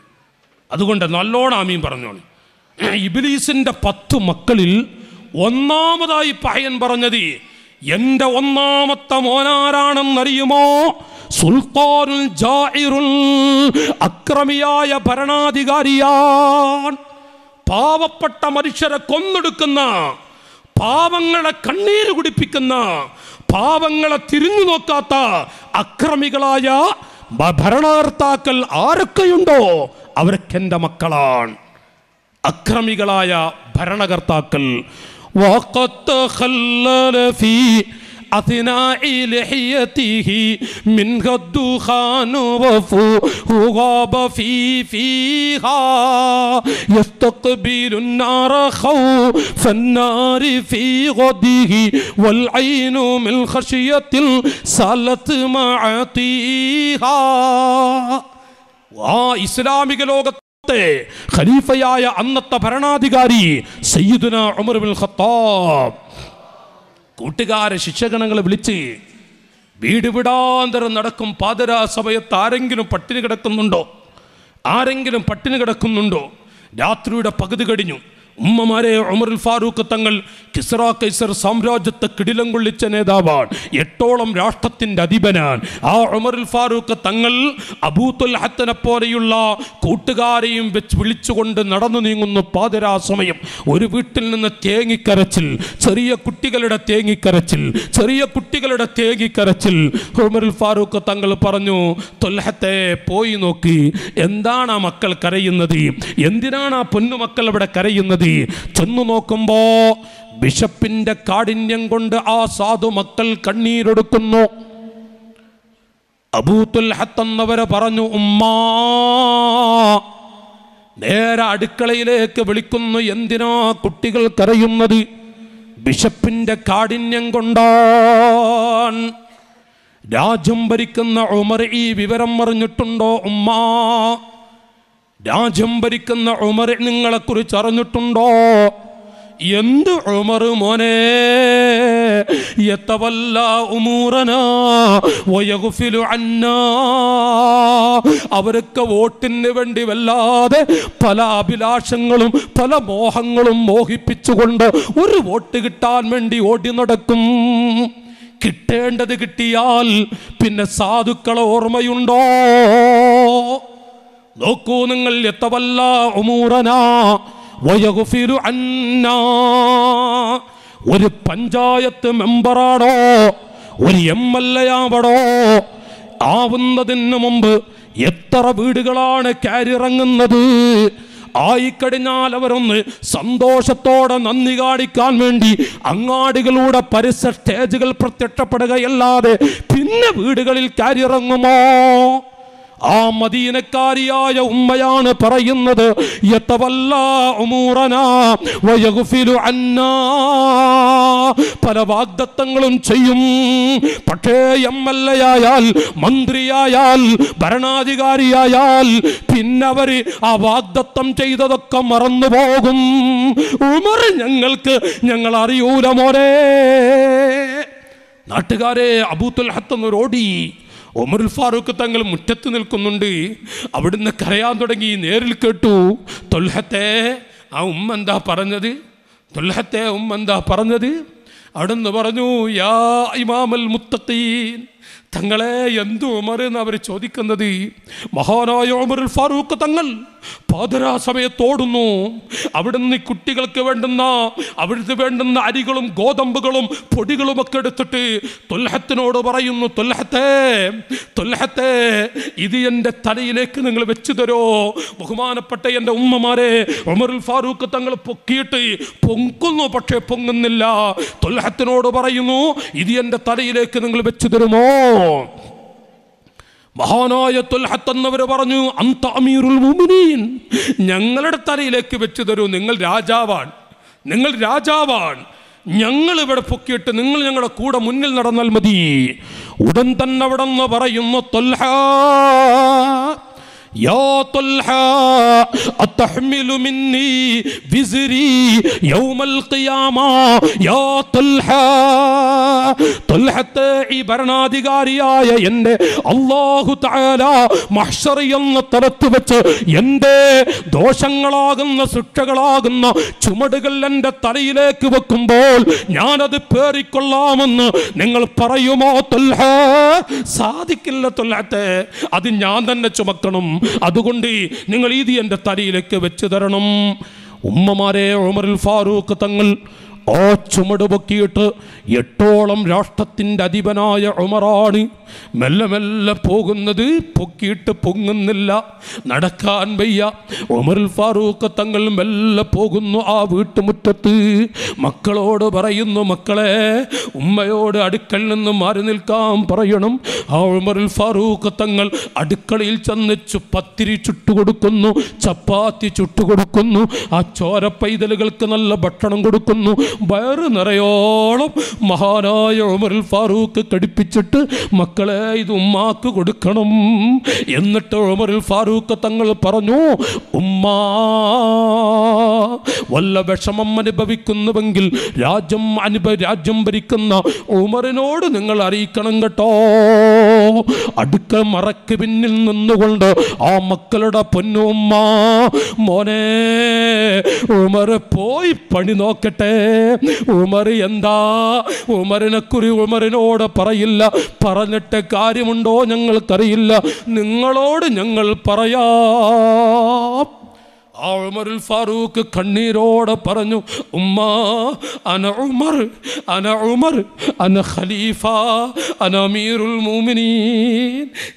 അതുകൊണ്ട് നല്ലോണം ആമീൻ പറഞ്ഞോളി ഇബിലീസിൻ്റെ പത്ത് മക്കളിൽ ഒന്നാമതായി പഹയൻ പറഞ്ഞത് എന്റെ ഒന്നാമത്തെ മോനാരാണെന്നറിയുമോ സുൽത്താനുൽ ജാഇറുൽ അക്രമിയായ ഭരണാധികാരിയാൻ പാവപ്പെട്ട മനുഷ്യരെ കൊന്നെടുക്കുന്ന പാവങ്ങളെ കണ്ണീര് കുടിപ്പിക്കുന്ന പാവങ്ങളെ തിരിഞ്ഞു നോക്കാത്ത അക്രമികളായ ഭരണകർത്താക്കൾ ആരൊക്കെയുണ്ടോ അവരൊക്കെ എൻ്റെ മക്കളാണ് അക്രമികളായ ഭരണകർത്താക്കൾ وقد تخلل في أثناء لحيته من الدخان غاب في فيها يستقبل النار خوف النار في غده والعين من خشية سالت معطيها ആ ഇസ്ലാമിക അന്നത്തെ ഖലീഫയായ അന്നത്തെ ഭരണാധികാരി സയ്യിദുന ഉമർ ബിൻ ഖത്താബ് കൂട്ടുകാരെ ശിക്ഷകണങ്ങളെ വിളിച്ച് വീട് വിടാന്തരം നടക്കും പാതരാ സമയത്ത് ആരെങ്കിലും പട്ടിണി കിടക്കുന്നുണ്ടോ ആരെങ്കിലും പട്ടിണി കിടക്കുന്നുണ്ടോ രാത്രിയുടെ പകുതി കഴിഞ്ഞു ഉമ്മമാരെ ഉമർ ഫാറൂഖ് തങ്ങൾ കിസ്റ കൈസർ സാമ്രാജ്യത്തെ കിടിലം കൊള്ളിച്ച നേതാവാണ് എട്ടോളം രാഷ്ട്രത്തിൻ്റെ അധിപനാണ് ആ ഉമർ ഫാറൂഖ് തങ്ങൾ അബൂത്തുൽ ഹത്തനെ പോലെയുള്ള കൂട്ടുകാരെയും വെച്ച് വിളിച്ചുകൊണ്ട് നടന്നു നീങ്ങുന്ന പാതിരാ സമയം ഒരു വീട്ടിൽ നിന്ന് തേങ്ങിക്കരച്ചിൽ ചെറിയ കുട്ടികളുടെ തേങ്ങിക്കരച്ചിൽ ചെറിയ കുട്ടികളുടെ തേങ്ങിക്കരച്ചിൽ ഉമർ ഫാറൂഖ് തങ്ങൾ പറഞ്ഞു തൊല്ലഹത്തെ പോയി നോക്കി എന്താണ് ആ മക്കൾ കരയുന്നത് എന്തിനാണ് ആ പൊന്നുമക്കൾ അവിടെ കരയുന്നത് കൂടി ചെന്നു നോക്കുമ്പോൾ ബിഷപ്പിന്റെ കാഠിന്യം കൊണ്ട് ആ സാധു മക്കൾ കണ്ണീരൊടുക്കുന്നു അബൂത്തുൽ ഹത്തെന്നവരെ പറഞ്ഞു ഉമ്മാ നേരെ അടുക്കളയിലേക്ക് വിളിക്കുന്നു എന്തിനാ കുട്ടികൾ കരയുന്നത് ബിഷപ്പിന്റെ കാഠിന്യം കൊണ്ടാൻ രാജ്യം ഭരിക്കുന്ന ഉമർ ഈ വിവരം അറിഞ്ഞിട്ടുണ്ടോ ഉമ്മാ രാജ്യം ഭരിക്കുന്ന ഉമർ നിങ്ങളെക്കുറിച്ച് അറിഞ്ഞിട്ടുണ്ടോ എന്ത് ഉമർ മോനെ അവരൊക്കെ വോട്ടിന് വേണ്ടി വല്ലാതെ പല അഭിലാഷങ്ങളും പല മോഹങ്ങളും മോഹിപ്പിച്ചുകൊണ്ട് ഒരു വോട്ട് കിട്ടാൻ വേണ്ടി ഓടി നടക്കും കിട്ടേണ്ടത് കിട്ടിയാൽ പിന്നെ സാധുക്കളെ ഓർമ്മയുണ്ടോ നോക്കൂ നിങ്ങൾ എത്തവല്ല ഒരു പഞ്ചായത്ത് മെമ്പറാണോ ഒരു എം എൽ എ ആവടോ ആവുന്നതിന് മുമ്പ് എത്ര വീടുകളാണ് കയറിറങ്ങുന്നത് ആയിക്കഴിഞ്ഞാൽ അവരൊന്ന് സന്തോഷത്തോടെ നന്ദി കാണിക്കാൻ വേണ്ടി അങ്ങാടികളുടെ പരിസ സ്റ്റേജുകൾ പ്രത്യക്ഷപ്പെടുകയല്ലാതെ പിന്നെ വീടുകളിൽ കയറിയിറങ്ങുമോ ആ മദീനക്കാരിയായ ഉമ്മയാണ് പറയുന്നത് പല വാഗ്ദത്തങ്ങളും ചെയ്യും പക്ഷേ എം എൽ എ ആയാൽ മന്ത്രിയായാൽ ഭരണാധികാരിയായാൽ പിന്നവര് ആ വാഗ്ദത്തം ചെയ്തതൊക്കെ മറന്നു പോകും ഉമർ ഞങ്ങൾക്ക് ഞങ്ങൾ അറിയൂല മോനെ നാട്ടുകാരെ അബൂത്തുൽ ഓടി ഒമറുൽ ഫാറൂഖ് തങ്ങൾ മുറ്റത്ത് നിൽക്കുന്നുണ്ട് അവിടുന്ന് കരയാൻ തുടങ്ങി നേരിൽ കേട്ടു തൊൽഹത്തെ ആ ഉമ്മ എന്താ പറഞ്ഞത് തൊല്ലത്തെ ഉമ്മ എന്താ പറഞ്ഞത് അവിടുന്ന് പറഞ്ഞു യാ ഇമാമൽ മുത്തീൻ തങ്ങളെ എന്തു ഉമർ എന്ന് അവർ ചോദിക്കുന്നത് മഹാനായ ഉമറുൽ ഫാറൂഖ് തങ്ങൾ പാതരാ സമയത്തോടുന്നു അവിടുന്ന് കുട്ടികൾക്ക് വേണ്ടുന്ന അവിടുന്ന് വേണ്ടുന്ന അരികളും ഗോതമ്പുകളും പൊടികളും ഒക്കെ എടുത്തിട്ട് തൊല്ലഹത്തിനോട് പറയുന്നു തൊല്ലഹത്തെ തൊല്ലഹത്തെ ഇത് എൻ്റെ തലയിലേക്ക് നിങ്ങൾ വെച്ചു തരോ ബഹുമാനപ്പെട്ട എൻ്റെ ഉമ്മമാരെ ഉമറുൽ ഫാറൂഖ് തങ്ങൾ പൊക്കിയിട്ട് പൊങ്കുന്നു പക്ഷേ പൊങ്ങുന്നില്ല തൊല്ലഹത്തിനോട് പറയുന്നു ഇത് എൻ്റെ തലയിലേക്ക് നിങ്ങൾ വെച്ചു തരുമോ മഹാനായ തുൽഹത്ത് പറഞ്ഞു അന്ത അമീറുൽ മുമിനീൻ ഞങ്ങളുടെ തലയിലേക്ക് വെച്ചു തരൂ നിങ്ങൾ രാജാവാണ് നിങ്ങൾ രാജാവാണ് ഞങ്ങൾ ഇവിടെ പൊക്കിയിട്ട് നിങ്ങൾ ഞങ്ങളുടെ കൂടെ മുന്നിൽ നടന്നാൽ മതി ഉടൻ തന്നെ അവിടെ നിന്ന് പറയുന്നു തൊൽഹ يا طلحة أتحمل مني بزري يوم القيامة يا طلحة طلحത്തെ ഈ ഭരണാധികാരിയായ എൻ്റെ അള്ളാഹു എന്ന തലത്ത് വെച്ച് എൻ്റെ ദോഷങ്ങളാകുന്ന ശിക്ഷകളാകുന്ന ചുമടുകൾ എൻ്റെ തലയിലേക്ക് വെക്കുമ്പോൾ ഞാനത് പേറിക്കൊള്ളാമെന്ന് നിങ്ങൾ പറയുമോ തൊല്ല സാധിക്കില്ല തൊല്ലാത്തെ അത് ഞാൻ തന്നെ ചുമക്കണം അതുകൊണ്ട് നിങ്ങൾ ഇത് എൻ്റെ തലയിലേക്ക് വെച്ച് തരണം ഉമ്മമാരെ ഉമറിൽ ഫാറൂഖ് തങ്ങൾ ആ ചുമട് പൊക്കിയിട്ട് എട്ടോളം രാഷ്ട്രത്തിൻ്റെ അധിപനായ ഉമറാണ് മെല്ലെ മെല്ലെ പോകുന്നത് പൊക്കിയിട്ട് പൊങ്ങുന്നില്ല നടക്കാൻ വയ്യ ഉമറുൽ ഫാറൂഖ് തങ്ങൾ മെല്ലെ പോകുന്നു ആ വീട്ടുമുറ്റത്ത് മക്കളോട് പറയുന്നു മക്കളെ ഉമ്മയോട് അടുക്കൽ നിന്ന് മാറി നിൽക്കാൻ പറയണം ആ ഉമറുൽ ഫാറൂഖ് തങ്ങൾ അടുക്കളയിൽ ചെന്ന് പത്തിരി ചുട്ടുകൊടുക്കുന്നു ചപ്പാത്തി ചുട്ടുകൊടുക്കുന്നു ആ ചോര പൈതലുകൾക്ക് നല്ല ഭക്ഷണം കൊടുക്കുന്നു വയറ് നിറയോളം മഹാനായ ഉമറിൽ ഫാറൂഖ് കടിപ്പിച്ചിട്ട് മക്കളെ ഇത് ഉമ്മാക്ക് കൊടുക്കണം എന്നിട്ട് ഉമറിൽ ഫാറൂഖ് തങ്ങൾ പറഞ്ഞു ഉമ്മാ വല്ല വിഷമം അനുഭവിക്കുന്നുവെങ്കിൽ രാജ്യം അനുഭ രാജ്യം ഭരിക്കുന്ന ഉമറിനോട് നിങ്ങൾ അറിയിക്കണം കേട്ടോ അടുക്ക മറക്ക് പിന്നിൽ നിന്നുകൊണ്ട് ആ മക്കളുടെ പൊന്നുമ്മ മോനെ ഉമർ പോയി പണി നോക്കട്ടെ ഉമർ എന്താ ഉമറിനെ കുറി ഉമറിനോട് പറയില്ല പറഞ്ഞിട്ട് കാര്യമുണ്ടോ ഞങ്ങൾക്കറിയില്ല നിങ്ങളോട് ഞങ്ങൾ പറയാ ആ ഫാറൂഖ് കണ്ണീരോടെ പറഞ്ഞു ഉമ്മ അന ഉമർ അന ഉമർ അന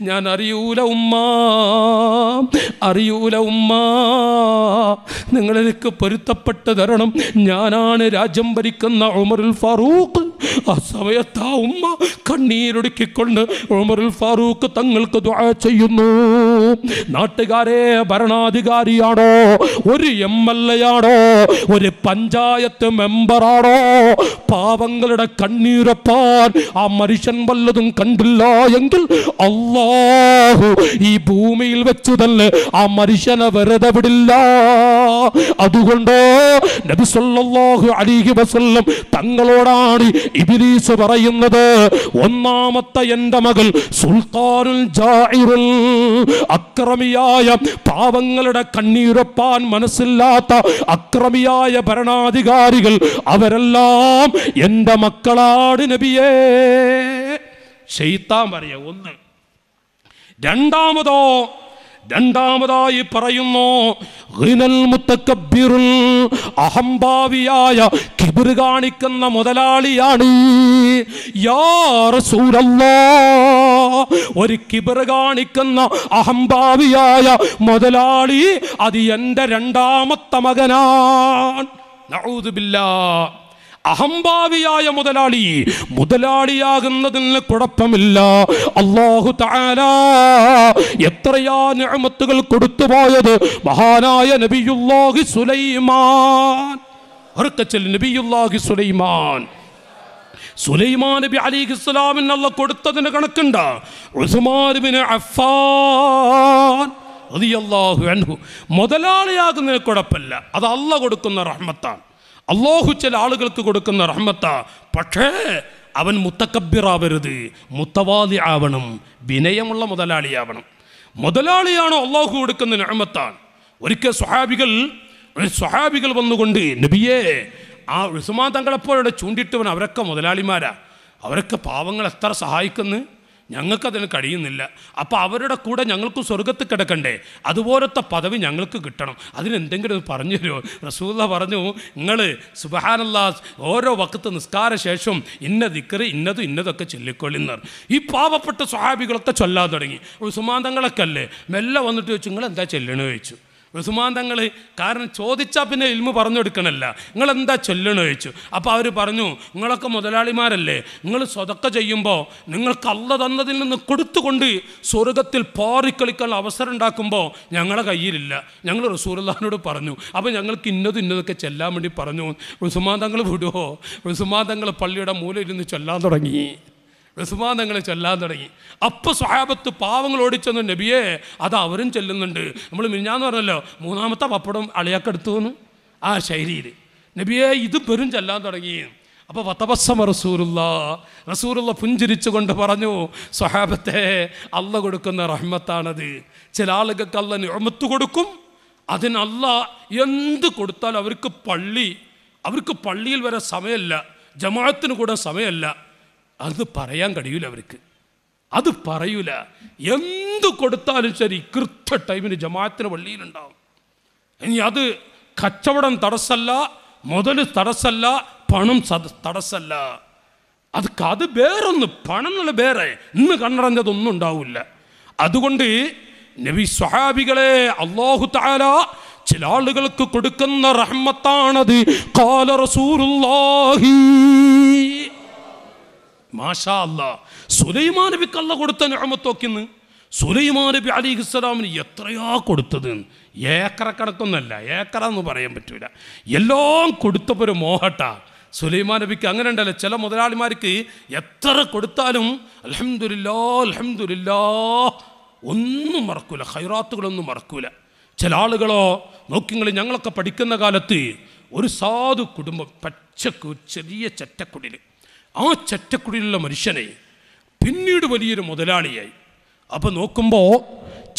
ഞാൻ അറിയൂല ഉമ്മ അറിയൂല ഉമ്മ നിങ്ങളിലേക്ക് പൊരുത്തപ്പെട്ട് തരണം ഞാനാണ് രാജ്യം ഭരിക്കുന്ന ഉമറുൽ ഫാറൂഖ് ആ സമയത്ത് ആ ഉമ്മ കണ്ണീരൊടുക്കിക്കൊണ്ട് ഉമറുൽ ഫാറൂഖ് തങ്ങൾക്ക് ദ്വാ ചെയ്യുന്നു നാട്ടുകാരെ ഭരണാധികാരിയാണോ ഒരു എം എൽ എ ആണോ ഒരു പഞ്ചായത്ത് മെമ്പറാണോ പാവങ്ങളുടെ കണ്ണീരപ്പാൻ ആ മനുഷ്യൻ വല്ലതും കണ്ടില്ല എങ്കിൽ അള്ളാഹു ഈ ഭൂമിയിൽ വെച്ചു തന്നെ ആ മനുഷ്യനെ വെറുതെ വിടില്ല അതുകൊണ്ട് നബിസൊല്ലാഹു അലിഹി വസ്ല്ലം തങ്ങളോടാണ് ഇബിലീസ് പറയുന്നത് ഒന്നാമത്തെ എൻ്റെ മകൾ സുൽത്താനുൽ ജാഇറുൽ അക്രമിയായ പാവങ്ങളുടെ കണ്ണീരൊപ്പാൻ മനസ്സില്ലാത്ത അക്രമിയായ ഭരണാധികാരികൾ അവരെല്ലാം എൻ്റെ മക്കളാട് നബിയേ ഷെയ്ത്താൻ പറയ ഒന്ന് രണ്ടാമതോ രണ്ടാമതായി പറയുന്നു അഹംഭാവിയായ കിബിർ കാണിക്കുന്ന മുതലാളിയാണ് ഒരു കിബിർ കാണിക്കുന്ന അഹംഭാവിയായ മുതലാളി അത് എന്റെ രണ്ടാമത്തെ മകനാണ് നൗദുബില്ലാ അഹംഭാവിയായ മുതലാളി മുതലാളിയാകുന്നതിന് കുഴപ്പമില്ല അള്ളാഹു താല എത്രയാ ഞാമത്തുകൾ കൊടുത്തുപോയത് മഹാനായ നബിയുല്ലാഹി സുലൈമാൻ ഹർക്കച്ചൽ നബിയുല്ലാഹി സുലൈമാൻ സുലൈമാൻ നബി അലിഖ് അല്ല കൊടുത്തതിന് കണക്കുണ്ട് മുതലാളിയാകുന്നതിന് കുഴപ്പമില്ല അത് അല്ല കൊടുക്കുന്ന റഹ്മത്താണ് അള്ളാഹു ചില ആളുകൾക്ക് കൊടുക്കുന്ന റഹ്മത്ത പക്ഷേ അവൻ മുത്തക്കബിറാവരുത് മുത്തവാദി ആവണം വിനയമുള്ള മുതലാളിയാവണം മുതലാളിയാണോ അള്ളാഹു കൊടുക്കുന്ന നിഴമത്താണ് ഒരിക്കൽ സ്വഹാബികൾ സ്വഹാബികൾ വന്നുകൊണ്ട് നബിയെ ആ ഉസ്മാൻ തങ്ങളെപ്പോലുള്ള ചൂണ്ടിട്ടവൻ അവരൊക്കെ മുതലാളിമാരാ അവരൊക്കെ പാവങ്ങൾ എത്ര സഹായിക്കുന്നു ഞങ്ങൾക്കതിന് കഴിയുന്നില്ല അപ്പോൾ അവരുടെ കൂടെ ഞങ്ങൾക്ക് സ്വർഗത്ത് കിടക്കണ്ടേ അതുപോലത്തെ പദവി ഞങ്ങൾക്ക് കിട്ടണം അതിനെന്തെങ്കിലും പറഞ്ഞു തരുമോ റസൂല്ല പറഞ്ഞു നിങ്ങൾ സുബഹാനല്ല ഓരോ വക്കത്ത് നിസ്കാര ശേഷം ഇന്ന ദിക്കറി ഇന്നതും ഇന്നതൊക്കെ ചൊല്ലിക്കൊള്ളുന്നർ ഈ പാവപ്പെട്ട സ്വഹാബികളൊക്കെ ചൊല്ലാൻ തുടങ്ങി സുമാന്തങ്ങളൊക്കെ അല്ലേ മെല്ലെ വന്നിട്ട് ചോദിച്ചു നിങ്ങൾ എന്താ ചെല്ലണോ ചോദിച്ചു ഉസുമാന്തങ്ങൾ കാരണം ചോദിച്ചാൽ പിന്നെ ഇൽമ പറഞ്ഞു കൊടുക്കണമല്ല നിങ്ങളെന്താ ചൊല്ലണം ചോദിച്ചു അപ്പോൾ അവർ പറഞ്ഞു നിങ്ങളൊക്കെ മുതലാളിമാരല്ലേ നിങ്ങൾ സ്വതൊക്കെ ചെയ്യുമ്പോൾ നിങ്ങൾക്ക് അള്ള തന്നതിൽ നിന്ന് കൊടുത്തുകൊണ്ട് സ്വർഗത്തിൽ പാറിക്കളിക്കാൻ അവസരം ഉണ്ടാക്കുമ്പോൾ ഞങ്ങളെ കയ്യിലില്ല ഞങ്ങൾ റസൂർല്ലാനോട് പറഞ്ഞു അപ്പോൾ ഞങ്ങൾക്ക് ഇന്നതും ഇന്നതൊക്കെ ചെല്ലാൻ വേണ്ടി പറഞ്ഞു ഋസുമാന്തങ്ങൾ വിടുവോ ഋസുമാന്തങ്ങൾ പള്ളിയുടെ മൂല ഇരുന്ന് ചൊല്ലാൻ തുടങ്ങി ബസുമാനങ്ങൾ ചൊല്ലാൻ തുടങ്ങി അപ്പോൾ സ്വഹാബത്ത് പാവങ്ങൾ ഓടിച്ചെന്നു നബിയെ അത് അവരും ചെല്ലുന്നുണ്ട് നമ്മൾ മിഞ്ഞാന്ന് പറഞ്ഞല്ലോ മൂന്നാമത്തെ പപ്പടം അളിയാക്കെടുത്തു എന്ന് ആ ശൈലിയിൽ നബിയെ ഇത് വെറും ചെല്ലാൻ തുടങ്ങി അപ്പോൾ വത്തപസ്സമ റസൂറുള്ള റസൂറുള്ള പുഞ്ചിരിച്ചുകൊണ്ട് പറഞ്ഞു സ്വഹാബത്തെ അല്ല കൊടുക്കുന്ന റഹ്മത്താണത് ചില ആളുകൾക്ക് അല്ല ഞൊമത്ത് കൊടുക്കും അതിനല്ല എന്ത് കൊടുത്താലും അവർക്ക് പള്ളി അവർക്ക് പള്ളിയിൽ വരെ സമയമല്ല ജമാഅത്തിന് കൂടെ സമയമല്ല അത് പറയാൻ കഴിയൂല അവർക്ക് അത് പറയൂല എന്ത് കൊടുത്താലും ശരി കൃത്യ ടൈമിന് ജമാഅത്തിന് പള്ളിയിലുണ്ടാവും ഇനി അത് കച്ചവടം തടസ്സല്ല മുതൽ തടസ്സല്ല പണം തടസ്സല്ല അത് അത് വേറൊന്ന് പണം എന്നുള്ള വേറെ ഇന്ന് കണ്ണടഞ്ഞതൊന്നും ഉണ്ടാവില്ല അതുകൊണ്ട് നബി സ്വഹാബികളെ അള്ളാഹു താര ചില ആളുകൾക്ക് കൊടുക്കുന്ന റഹ്മത്താണത് കാല റസൂറുല്ലാഹി മാഷാ അല്ല സുലൈമാ നബിക്ക് അല്ല കൊടുത്ത ഞമത്തോക്കിന്ന് സുലൈമാ നബി അലിഹിസ്സലാമിന് എത്രയാ കൊടുത്തത് ഏക്കറക്കണക്കൊന്നല്ല ഏക്കറ എന്ന് പറയാൻ പറ്റൂല എല്ലാം കൊടുത്തപ്പോൾ ഒരു മോഹട്ട സുലൈമാ നബിക്ക് അങ്ങനെ ഉണ്ടല്ലോ ചില മുതലാളിമാർക്ക് എത്ര കൊടുത്താലും അലഹമുല്ലാ അലഹമുല്ലാ ഒന്നും മറക്കൂല ഹൈറാത്തുകളൊന്നും മറക്കൂല ചില ആളുകളോ നോക്കിങ്ങൾ ഞങ്ങളൊക്കെ പഠിക്കുന്ന കാലത്ത് ഒരു സാധു കുടുംബം പച്ചക്കൂ ചെറിയ ചറ്റക്കുടിൽ ആ ചറ്റക്കുടിയിലുള്ള മനുഷ്യനെ പിന്നീട് വലിയൊരു മുതലാളിയായി അപ്പോൾ നോക്കുമ്പോൾ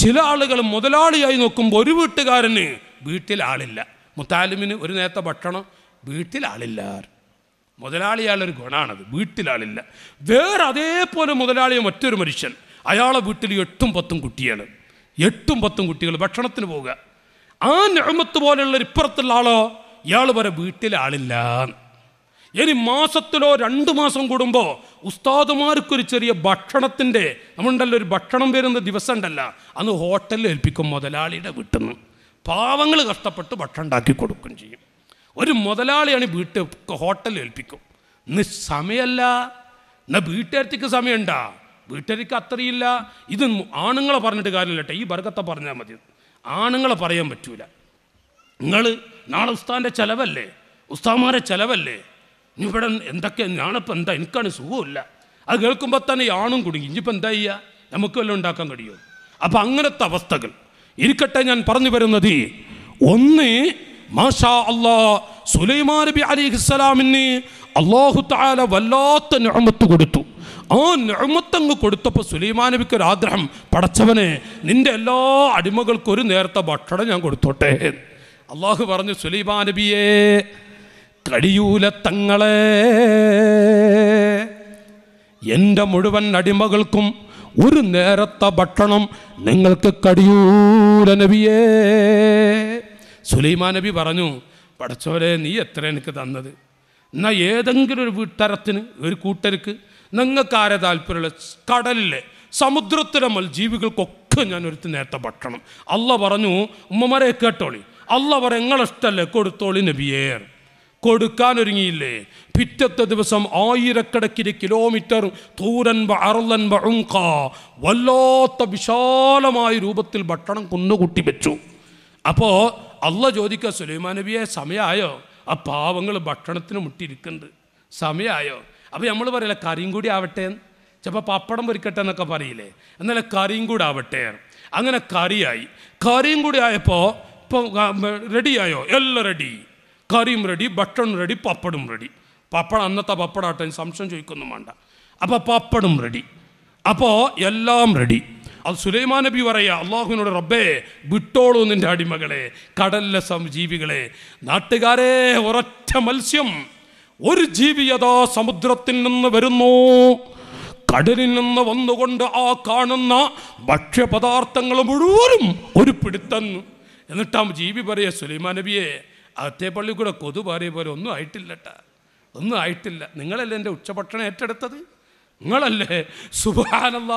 ചില ആളുകൾ മുതലാളിയായി നോക്കുമ്പോൾ ഒരു വീട്ടുകാരന് വീട്ടിൽ ആളില്ല മുത്താലിമിന് ഒരു നേരത്തെ ഭക്ഷണം വീട്ടിൽ ആളില്ല മുതലാളിയാളൊരു ഗുണമാണത് വീട്ടിലാളില്ല വേറെ അതേപോലെ മുതലാളിയ മറ്റൊരു മനുഷ്യൻ അയാളെ വീട്ടിൽ എട്ടും പത്തും കുട്ടിയാണ് എട്ടും പത്തും കുട്ടികൾ ഭക്ഷണത്തിന് പോവുക ആ ഞമത്ത് പോലെയുള്ള ഇപ്പുറത്തുള്ള ആളോ ഇയാൾ വരെ വീട്ടിൽ ഇനി മാസത്തിലോ രണ്ട് മാസം കൂടുമ്പോൾ ഉസ്താദുമാർക്കൊരു ചെറിയ ഭക്ഷണത്തിൻ്റെ നമ്മളുണ്ടല്ലോ ഒരു ഭക്ഷണം വരുന്ന ദിവസം ഉണ്ടല്ല അന്ന് ഹോട്ടലിൽ ഏൽപ്പിക്കും മുതലാളിയുടെ വീട്ടിൽ നിന്ന് പാവങ്ങൾ കഷ്ടപ്പെട്ട് ഭക്ഷണം ഉണ്ടാക്കി കൊടുക്കുകയും ചെയ്യും ഒരു മുതലാളിയാണ് വീട്ടിൽ ഹോട്ടലിൽ ഏൽപ്പിക്കും ഇന്ന് സമയമല്ല എന്നാ വീട്ടുകാരത്തേക്ക് സമയമുണ്ട വീട്ടുകാർക്ക് അത്രയില്ല ഇത് ആണുങ്ങളെ പറഞ്ഞിട്ട് കാര്യമില്ല ഈ വർഗത്തെ പറഞ്ഞാൽ മതി ആണുങ്ങളെ പറയാൻ പറ്റൂല നിങ്ങൾ നാളെ ഉസ്താൻ്റെ ചിലവല്ലേ ഉസ്താമാരെ ചിലവല്ലേ ഇവിടെ എന്തൊക്കെ ഞാനിപ്പോൾ എന്താ എനിക്കാണ് സുഖമില്ല അത് കേൾക്കുമ്പോൾ തന്നെ ആണും കുടുങ്ങി ഇനിയിപ്പോൾ എന്താ ചെയ്യുക നമുക്ക് വല്ലതും ഉണ്ടാക്കാൻ കഴിയുമോ അപ്പം അങ്ങനത്തെ അവസ്ഥകൾ ഇരിക്കട്ടെ ഞാൻ പറഞ്ഞു വരുന്നത് ഒന്ന് മാഷാ അള്ളാ സുലൈമാ നബി അലിഹിസ്സലാമിന് അള്ളാഹു താല വല്ലാത്ത നിഴമത്ത് കൊടുത്തു ആ നിഴമത്തങ്ങ് കൊടുത്തപ്പോൾ സുലൈമാ നബിക്ക് ഒരു ആഗ്രഹം പടച്ചവനെ നിന്റെ എല്ലാ അടിമകൾക്കും ഒരു നേരത്തെ ഭക്ഷണം ഞാൻ കൊടുത്തോട്ടെ അള്ളാഹു പറഞ്ഞു സുലൈമാ നബിയേ കഴിയൂല തങ്ങളെ എൻ്റെ മുഴുവൻ അടിമകൾക്കും ഒരു നേരത്തെ ഭക്ഷണം നിങ്ങൾക്ക് കടിയൂല നബിയേ സുലൈമാ നബി പറഞ്ഞു പഠിച്ചവരെ നീ എത്ര എനിക്ക് തന്നത് എന്നാൽ ഏതെങ്കിലും ഒരു വീട്ടരത്തിന് ഒരു കൂട്ടർക്ക് നിങ്ങൾക്ക് ആരെ താല്പര്യമുള്ള കടലിലെ സമുദ്രത്തിലെ മത്ജീവികൾക്കൊക്കെ ഞാൻ ഒരു നേരത്തെ ഭക്ഷണം അല്ല പറഞ്ഞു ഉമ്മമാരെ കേട്ടോളി അല്ല പറ നിങ്ങളിഷ്ടമല്ലേ കൊടുത്തോളി നബിയേർ കൊടുക്കാൻ ഒരുങ്ങിയില്ലേ പിറ്റത്തെ ദിവസം ആയിരക്കണക്കിന് കിലോമീറ്റർ തൂരൻ അറലൻ ബഴുങ്ക വല്ലാത്ത വിശാലമായ രൂപത്തിൽ ഭക്ഷണം കുന്നുകൂട്ടി വെച്ചു അപ്പോൾ അല്ല ചോദിക്കുക സുലൈമാ നബിയെ സമയമായോ ആ പാവങ്ങൾ ഭക്ഷണത്തിന് മുട്ടിയിരിക്കുന്നുണ്ട് സമയമായോ അപ്പോൾ നമ്മൾ പറയില്ല കറിയും കൂടി ആവട്ടെ ചിലപ്പോൾ പപ്പടം പൊരിക്കട്ടെ എന്നൊക്കെ പറയില്ലേ എന്നാൽ കറിയും കൂടി ആവട്ടെ അങ്ങനെ കറിയായി കറിയും കൂടി ആയപ്പോൾ ഇപ്പോൾ റെഡിയായോ എല്ലാം റെഡി കറിയും റെഡി ഭക്ഷണം റെഡി പപ്പടും റെഡി പപ്പടം അന്നത്തെ പപ്പടാട്ടെ സംശയം ചോദിക്കൊന്നും വേണ്ട അപ്പോൾ പപ്പടും റെഡി അപ്പോൾ എല്ലാം റെഡി അത് സുലൈമാൻ നബി പറയുക അള്ളാഹുവിനോട് റബ്ബേ വിട്ടോളൂ നിൻ്റെ അടിമകളെ കടലിലെ ജീവികളെ നാട്ടുകാരെ ഒരൊറ്റ മത്സ്യം ഒരു ജീവി യഥാ സമുദ്രത്തിൽ നിന്ന് വരുന്നു കടലിൽ നിന്ന് വന്നുകൊണ്ട് ആ കാണുന്ന ഭക്ഷ്യപദാർത്ഥങ്ങൾ മുഴുവനും ഒരു പിടുത്തന്നു എന്നിട്ട് ജീവി പറയുക സുലൈമാൻ നബിയെ അകത്തെ പള്ളി കൂടെ കൊതു പാറിയ പോലെ ഒന്നും ആയിട്ടില്ലട്ടാ ഒന്നും ആയിട്ടില്ല നിങ്ങളല്ലേ എൻ്റെ ഉച്ചഭക്ഷണം ഏറ്റെടുത്തത് നിങ്ങളല്ലേ സുബാനല്ല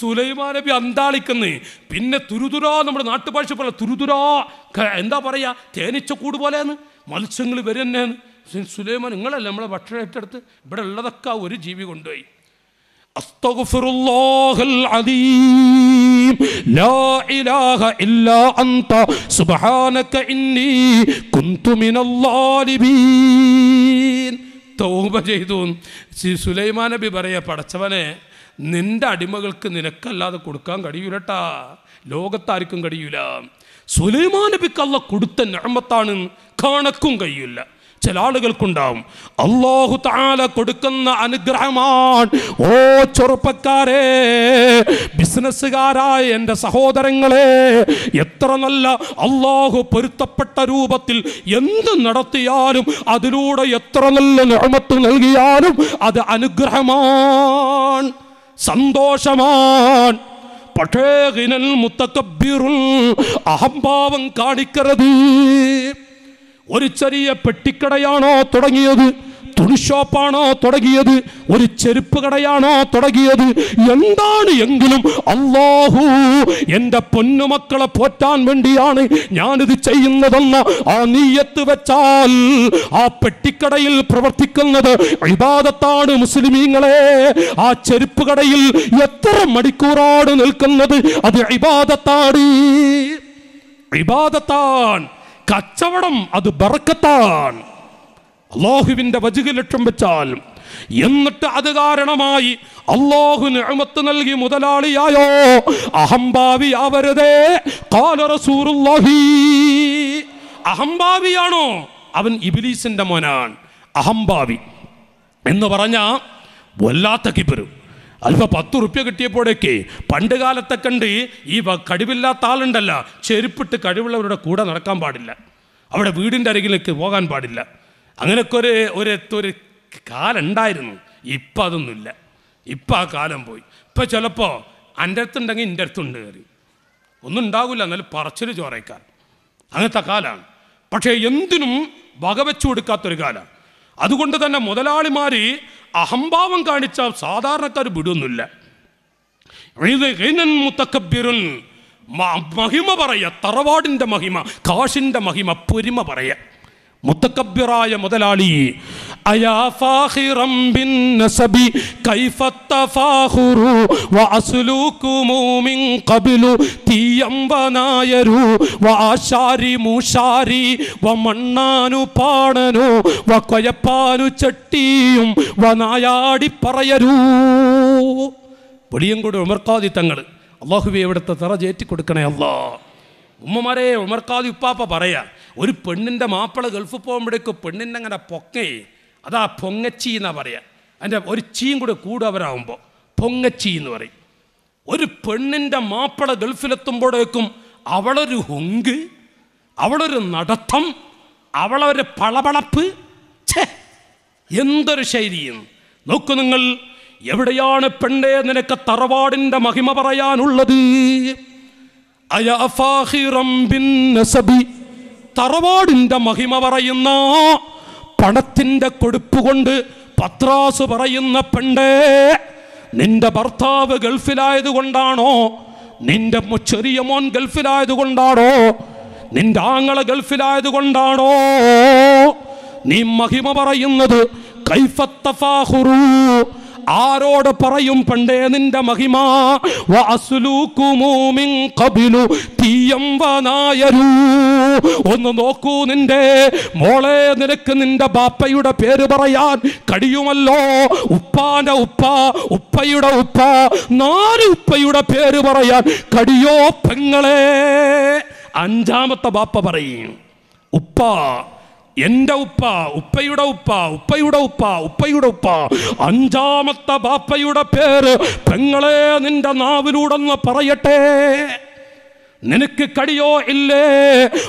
സുലൈമാ നബി അന്താളിക്കുന്നേ പിന്നെ തുരുതുരാ നമ്മുടെ നാട്ടുഭാഷ പോലെ തുരുതുരാ എന്താ പറയുക തേനിച്ച കൂട് പോലെയാണ് മത്സ്യങ്ങൾ വരുന്നേന്ന് സുലൈമാൻ നിങ്ങളല്ലേ നമ്മളെ ഭക്ഷണം ഏറ്റെടുത്ത് ഇവിടെ ഉള്ളതൊക്കെ ഒരു ജീവി കൊണ്ടുപോയി أستغفر الله തൗബ സുലൈമാൻ നബി പറയാ പടച്ചവനെ നിന്റെ അടിമകൾക്ക് നിനക്കല്ലാതെ കൊടുക്കാൻ കഴിയൂലട്ടാ ലോകത്താർക്കും കഴിയൂല സുലൈമാൻ നബിക്ക് കൊടുത്ത ഞാമത്താണ് കാണക്കും കഴിയൂല ചില ആളുകൾക്കുണ്ടാവും അള്ളാഹു താല കൊടുക്കുന്ന അനുഗ്രഹമാണ് ഓ ചെറുപ്പക്കാരെ ബിസിനസ്സുകാരായ എൻ്റെ സഹോദരങ്ങളെ എത്ര നല്ല അള്ളാഹു പൊരുത്തപ്പെട്ട രൂപത്തിൽ എന്ത് നടത്തിയാലും അതിലൂടെ എത്ര നല്ല നിർമ്മത്ത് നൽകിയാലും അത് അനുഗ്രഹമാണ് സന്തോഷമാണ് പക്ഷേ മുത്തക്കബീറും അഹംഭാവം കാണിക്കരുത് ഒരു ചെറിയ പെട്ടിക്കടയാണോ തുടങ്ങിയത് ഷോപ്പാണോ തുടങ്ങിയത് ഒരു ചെരുപ്പ് കടയാണോ തുടങ്ങിയത് എന്താണ് എങ്കിലും അള്ളാഹു എൻ്റെ പൊന്നുമക്കളെ പോറ്റാൻ വേണ്ടിയാണ് ഞാനിത് ചെയ്യുന്നതെന്ന് ആ നീയത്ത് വെച്ചാൽ ആ പെട്ടിക്കടയിൽ പ്രവർത്തിക്കുന്നത് വിവാദത്താണ് മുസ്ലിമീങ്ങളെ ആ ചെരുപ്പ് കടയിൽ എത്ര മണിക്കൂറാണ് നിൽക്കുന്നത് അത് വിവാദത്താണ് വിവാദത്താണ് കച്ചവടം അത് ബറക്കത്താൻ അള്ളാഹുവിന്റെ വജുക ലക്ഷ്യം വെച്ചാൽ എന്നിട്ട് അത് കാരണമായി അള്ളാഹു നിഴമത്ത് നൽകി മുതലാളിയായോ അഹംഭാവിയാവരുതേ കാലറസൂറുല്ലാഹി അഹംഭാവിയാണോ അവൻ ഇബിലീസിന്റെ മോനാണ് അഹംഭാവി എന്ന് പറഞ്ഞ വല്ലാത്ത കിബിരും അല്പ പത്ത് റുപ്യ കിട്ടിയപ്പോഴേക്ക് പണ്ട് കാലത്തെ കണ്ട് ഈ കഴിവില്ലാത്ത ആളുണ്ടല്ല ചെരുപ്പിട്ട് കഴിവുള്ളവരുടെ കൂടെ നടക്കാൻ പാടില്ല അവിടെ വീടിൻ്റെ അരികിലേക്ക് പോകാൻ പാടില്ല അങ്ങനെയൊക്കെ ഒരു ഒരു ഒരു കാലുണ്ടായിരുന്നു ഇപ്പം അതൊന്നുമില്ല ഇപ്പം ആ കാലം പോയി ഇപ്പം ചിലപ്പോൾ എൻ്റെ അടുത്തുണ്ടെങ്കിൽ എൻ്റെ അടുത്തുണ്ട് കയറി ഒന്നും ഉണ്ടാവില്ല എന്നാലും പറച്ചിൽ ചോറയ്ക്കാൻ അങ്ങനത്തെ കാലമാണ് പക്ഷേ എന്തിനും വകവെച്ചു കൊടുക്കാത്തൊരു കാലമാണ് അതുകൊണ്ട് തന്നെ മുതലാളിമാർ അഹംഭാവം കാണിച്ച സാധാരണക്കാർ വിടുന്നില്ല മഹിമ പറയ തറവാടിൻ്റെ മഹിമ കാശിൻ്റെ മഹിമ പൊരിമ പറയ മുത്തക്കബ്യറായ മുതലാളി أيا فاخرا بالنسب كيف التفاخر وأسلوكم من قبل تيم وناير وآشاري മുശാരി ومنان പാടനു വക്കയപ്പാനു ചട്ടിയും വനായാടി പറയരൂ പൊടിയും കൂടെ ഉമർക്കാതി തങ്ങൾ അള്ളാഹുബി എവിടുത്തെ തറ ചേറ്റി കൊടുക്കണേ അല്ലാ ഉമ്മമാരെ ഉമർക്കാതി ഉപ്പാപ്പ പറയാ ഒരു പെണ്ണിൻ്റെ മാപ്പിള ഗൾഫ് പോകുമ്പോഴേക്ക് പെണ്ണിൻ്റെ അങ്ങനെ പൊക്കേ അതാ പൊങ്ങച്ചി എന്നാ പറയുക അതിൻ്റെ ഒരു ചീം കൂടെ കൂടവരാകുമ്പോൾ പൊങ്ങച്ചി എന്ന് പറയും ഒരു പെണ്ണിൻ്റെ മാപ്പിള ഗൾഫിലെത്തുമ്പോഴേക്കും അവളൊരു ഹൊങ്ക് അവളൊരു നടത്തം അവളൊരു പളപളപ്പ് ഛേ എന്തൊരു ശൈലിയെന്ന് നോക്കൂ നിങ്ങൾ എവിടെയാണ് പെണ്ണേ നിനക്ക് തറവാടിൻ്റെ മഹിമ പറയാനുള്ളത് തറവാടിൻ്റെ മഹിമ പറയുന്ന പണത്തിന്റെ കൊടുപ്പ് കൊണ്ട് പത്രാസ് പറയുന്ന പെണ്ടേ നിന്റെ ഭർത്താവ് ഗൾഫിലായത് കൊണ്ടാണോ നിന്റെ ചെറിയ മോൻ ഗൾഫിലായത് കൊണ്ടാണോ നിന്റെ ആങ്ങളെ ഗൾഫിലായത് കൊണ്ടാണോ നീ മഹിമ പറയുന്നത് കൈഫത്തഫാഹുറൂ ആരോട് പറയും പണ്ടേ നിന്റെ മഹിമ ഒന്ന് നോക്കൂ നിന്റെ മോളെ നിനക്ക് നിന്റെ ബാപ്പയുടെ പേര് പറയാൻ കഴിയുമല്ലോ ഉപ്പാന്റെ ഉപ്പ ഉപ്പയുടെ ഉപ്പ നാല് ഉപ്പയുടെ പേര് പറയാൻ കടിയോ പെങ്ങളെ അഞ്ചാമത്തെ ബാപ്പ പറയും ഉപ്പ എന്റെ ഉപ്പ ഉപ്പയുടെ ഉപ്പ ഉപ്പയുടെ ഉപ്പ ഉപ്പയുടെ ഉപ്പ അഞ്ചാമത്തെ ബാപ്പയുടെ പേര് പെങ്ങളെ നിന്റെ നാവിലൂടെന്ന് പറയട്ടെ നിനക്ക് കടിയോ ഇല്ലേ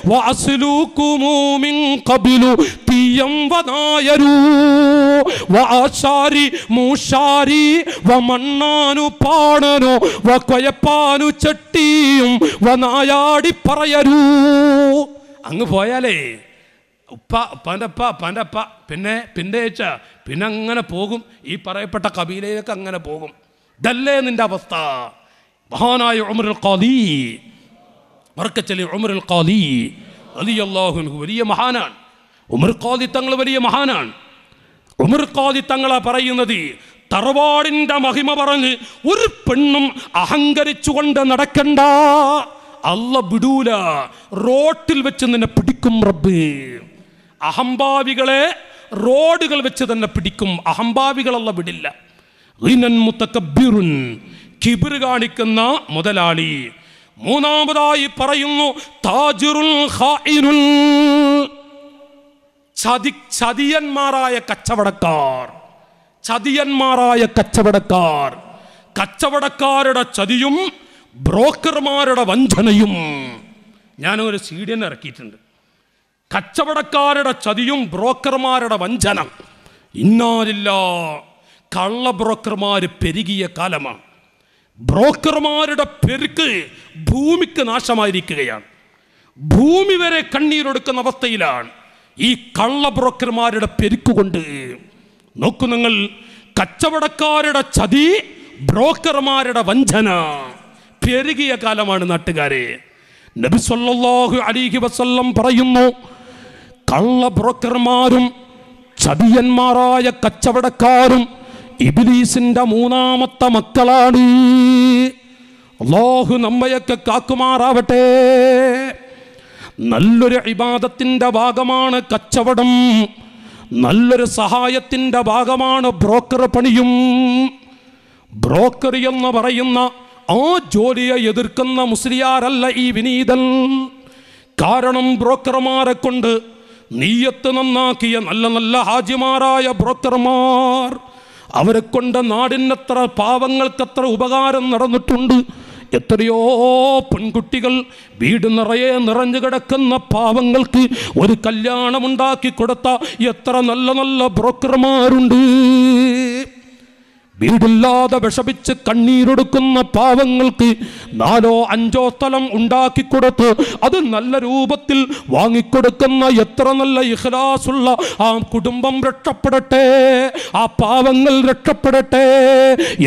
വാസിലൂക്കുമൂമിൻ കബിലു തീയം വനായരൂ വാശാരി മൂശാരി വമണ്ണാനു പാണനോ വ കൊയപ്പാനു ചെട്ടിയും വനായാടി പറയരൂ അങ്ങ് പോയാലേ ഉപ്പ ഉപ്പാൻ്റെപ്പ അപ്പ അപ്പാൻ്റെ പിന്നെ പിന്തേച്ച പിന്നെ അങ്ങനെ പോകും ഈ പറയപ്പെട്ട കബീലയിലേക്ക് അങ്ങനെ പോകും ഇതല്ലേ നിൻ്റെ അവസ്ഥ മഹാനായ ഉമറുൽ ഖാദി മറക്കച്ചലി ഉമറുൽ ഖാദി അലിയല്ലാഹു വലിയ മഹാനാണ് ഉമർ ഖാദി തങ്ങൾ വലിയ മഹാനാണ് ഉമർ ഖാദി തങ്ങളാ പറയുന്നത് തറവാടിൻ്റെ മഹിമ പറഞ്ഞ് ഒരു പെണ്ണും അഹങ്കരിച്ചുകൊണ്ട് നടക്കണ്ട അല്ല വിടൂല റോട്ടിൽ വെച്ച് നിന്നെ പിടിക്കും റബ്ബേ അഹംഭാവികളെ റോഡുകൾ വെച്ച് തന്നെ പിടിക്കും അഹംഭാവികളല്ല വിടില്ല കിബിർ കാണിക്കുന്ന മുതലാളി മൂന്നാമതായി പറയുന്നു താജുറുൽ ചതിയന്മാരായ കച്ചവടക്കാർ ചതിയന്മാരായ കച്ചവടക്കാർ കച്ചവടക്കാരുടെ ചതിയും ബ്രോക്കർമാരുടെ വഞ്ചനയും ഞാനൊരു സീഡിയൻ ഇറക്കിയിട്ടുണ്ട് കച്ചവടക്കാരുടെ ചതിയും ബ്രോക്കർമാരുടെ വഞ്ചനം ഇന്നാലില്ല കള്ള ബ്രോക്കർമാർ പെരുകിയ കാലമാണ് ബ്രോക്കർമാരുടെ പെരുക്ക് ഭൂമിക്ക് നാശമായിരിക്കുകയാണ് ഭൂമി വരെ കണ്ണീരൊടുക്കുന്ന അവസ്ഥയിലാണ് ഈ കള്ള ബ്രോക്കർമാരുടെ കൊണ്ട് നോക്കൂ നിങ്ങൾ കച്ചവടക്കാരുടെ ചതി ബ്രോക്കർമാരുടെ വഞ്ചന പെരുകിയ കാലമാണ് നാട്ടുകാരെ നബി സല്ലല്ലാഹു അലൈഹി വസല്ലം പറയുന്നു കള്ള ബ്രോക്കർമാരും ചതിയന്മാരായ കച്ചവടക്കാരും ഇബിലീസിന്റെ മൂന്നാമത്തെ മക്കളാണ് അള്ളാഹു നമ്മയൊക്കെ കാക്കുമാറാവട്ടെ നല്ലൊരു ഇബാദത്തിൻ്റെ ഭാഗമാണ് കച്ചവടം നല്ലൊരു സഹായത്തിൻ്റെ ഭാഗമാണ് ബ്രോക്കർ പണിയും ബ്രോക്കർ എന്ന് പറയുന്ന ആ ജോലിയെ എതിർക്കുന്ന മുസ്ലിയാരല്ല ഈ വിനീതൻ കാരണം ബ്രോക്കർമാരെ കൊണ്ട് നീയത്ത് നന്നാക്കിയ നല്ല നല്ല ഹാജിമാരായ ബ്രോക്കർമാർ അവരെ കൊണ്ട് നാടിനത്ര പാവങ്ങൾക്കത്ര ഉപകാരം നടന്നിട്ടുണ്ട് എത്രയോ പെൺകുട്ടികൾ വീട് നിറയെ നിറഞ്ഞു കിടക്കുന്ന പാവങ്ങൾക്ക് ഒരു കല്യാണമുണ്ടാക്കി കൊടുത്ത എത്ര നല്ല നല്ല ബ്രോക്കർമാരുണ്ട് വീടില്ലാതെ വിഷപിച്ച് കണ്ണീരൊടുക്കുന്ന പാവങ്ങൾക്ക് നാലോ അഞ്ചോ സ്ഥലം ഉണ്ടാക്കി കൊടുത്ത് അത് നല്ല രൂപത്തിൽ വാങ്ങിക്കൊടുക്കുന്ന എത്ര നല്ല ഇഹ്ലാസുള്ള ആ കുടുംബം രക്ഷപ്പെടട്ടെ ആ പാവങ്ങൾ രക്ഷപ്പെടട്ടെ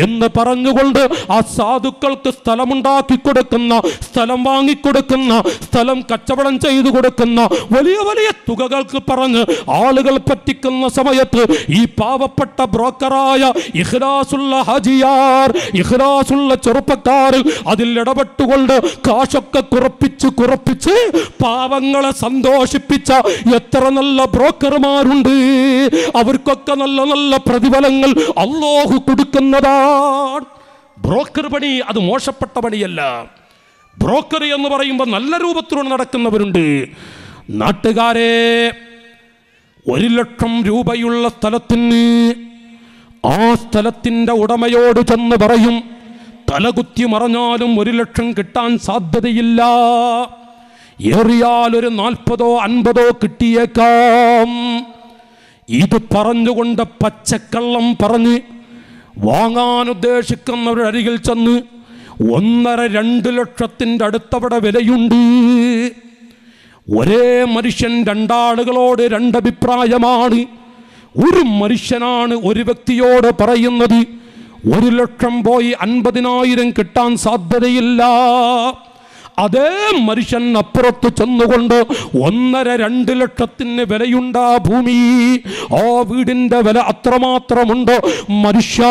എന്ന് പറഞ്ഞുകൊണ്ട് ആ സാധുക്കൾക്ക് സ്ഥലമുണ്ടാക്കി കൊടുക്കുന്ന സ്ഥലം വാങ്ങിക്കൊടുക്കുന്ന സ്ഥലം കച്ചവടം ചെയ്തു കൊടുക്കുന്ന വലിയ വലിയ തുകകൾക്ക് പറഞ്ഞ് ആളുകൾ പറ്റിക്കുന്ന സമയത്ത് ഈ പാവപ്പെട്ട ബ്രോക്കറായ ഇഹ്ലാസ് ഇഖ്ലാസുള്ള ഹജിയാർ ഇഖ്ലാസുള്ള ചെറുപ്പക്കാരിൽ അതിൽ ഇടപെട്ടുകൊണ്ട് കാശൊക്കെ കുറപ്പിച്ച് കുറപ്പിച്ച് പാവങ്ങളെ സന്തോഷിപ്പിച്ച എത്ര നല്ല ബ്രോക്കർമാരുണ്ട് അവർക്കൊക്കെ നല്ല നല്ല പ്രതിഫലങ്ങൾ അള്ളാഹു കൊടുക്കുന്നതാണ് ബ്രോക്കർ പണി അത് മോശപ്പെട്ട പണിയല്ല ബ്രോക്കർ എന്ന് പറയുമ്പോൾ നല്ല രൂപത്തിലൂടെ നടക്കുന്നവരുണ്ട് നാട്ടുകാരെ ഒരു ലക്ഷം രൂപയുള്ള സ്ഥലത്തിന് ആ സ്ഥലത്തിൻ്റെ ഉടമയോട് ചെന്ന് പറയും തലകുത്തി മറഞ്ഞാലും ഒരു ലക്ഷം കിട്ടാൻ സാധ്യതയില്ല ഏറിയാൽ ഒരു നാൽപ്പതോ അൻപതോ കിട്ടിയേക്കാം ഇത് പറഞ്ഞുകൊണ്ട് പച്ചക്കള്ളം പറഞ്ഞ് വാങ്ങാൻ അരികിൽ ചെന്ന് ഒന്നര രണ്ട് ലക്ഷത്തിൻ്റെ അടുത്തവിടെ വിലയുണ്ട് ഒരേ മനുഷ്യൻ രണ്ടാളുകളോട് രണ്ടഭിപ്രായമാണ് ഒരു മനുഷ്യനാണ് ഒരു വ്യക്തിയോട് പറയുന്നത് ഒരു ലക്ഷം പോയി അൻപതിനായിരം കിട്ടാൻ സാധ്യതയില്ല അതേ മനുഷ്യൻ അപ്പുറത്ത് ചെന്നുകൊണ്ട് ഒന്നര രണ്ട് ലക്ഷത്തിന് വിലയുണ്ട് ആ ഭൂമി ആ വീടിൻ്റെ വില അത്രമാത്രമുണ്ട് മനുഷ്യ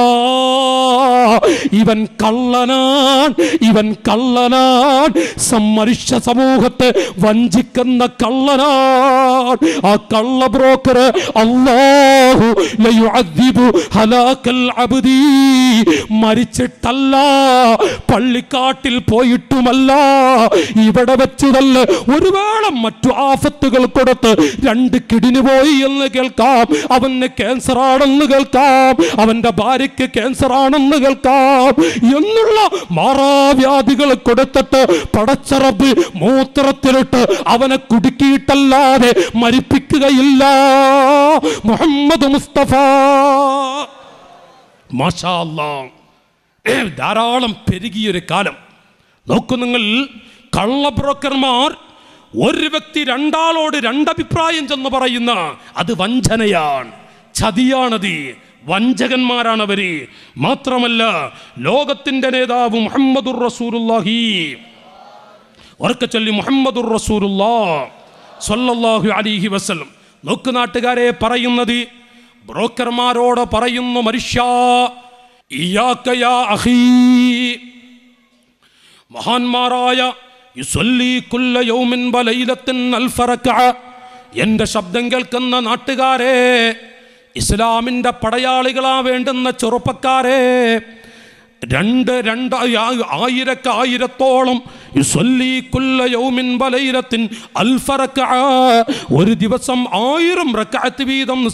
ഇവൻ കള്ളനാൻ ഇവൻ കള്ളനാൻ സമ്മനുഷ്യ സമൂഹത്തെ വഞ്ചിക്കുന്ന കള്ളനാൻ ആ കള്ള ബ്രോക്കർ അള്ളാഹു മരിച്ചിട്ടല്ല പള്ളിക്കാട്ടിൽ പോയിട്ടുമല്ലോ ഇവിടെ വെച്ച് തന്നെ ഒരുപാളം മറ്റു ആഫത്തുകൾ കൊടുത്ത് രണ്ട് കിടിനു പോയി എന്ന് കേൾക്കാം അവന് ക്യാൻസർ ആണെന്ന് കേൾക്കാം അവന്റെ ഭാര്യയ്ക്ക് ക്യാൻസർ ആണെന്ന് കേൾക്കാം എന്നുള്ള മാറാവ്യാധികൾ കൊടുത്തിട്ട് പടച്ചറബ് മൂത്രത്തിലിട്ട് അവനെ കുടുക്കിയിട്ടല്ലാതെ മരിപ്പിക്കുകയില്ല മുഹമ്മദ് മുസ്തഫ മാഷാ ധാരാളം പെരുകിയൊരു കാലം നോക്കൂ നിങ്ങൾ കള്ള ബ്രോക്കർമാർ ഒരു വ്യക്തി രണ്ടാളോട് രണ്ടഭിപ്രായം ചെന്ന് പറയുന്ന അത് വഞ്ചനയാണ് ചതിയാണത് അവര് മാത്രമല്ല ലോകത്തിന്റെ നേതാവ് മുഹമ്മദുർ റസൂലുല്ലാഹി ഉറക്കെ ചൊല്ലി മുഹമ്മദുർ റസൂലുല്ലാ അലിഹി വസ്ലം നോക്ക് നാട്ടുകാരെ പറയുന്നത് ബ്രോക്കർമാരോട് പറയുന്നു മനുഷ്യ മഹാന്മാരായ എന്റെ ശബ്ദം കേൾക്കുന്ന നാട്ടുകാരെ ഇസ്ലാമിന്റെ പടയാളികളാ വേണ്ടുന്ന ചെറുപ്പക്കാരെ രണ്ട് രണ്ട് ആയിരക്ക ആയിരത്തോളം ഒരു ദിവസം ആയിരം റക്കാത്ത് വീതം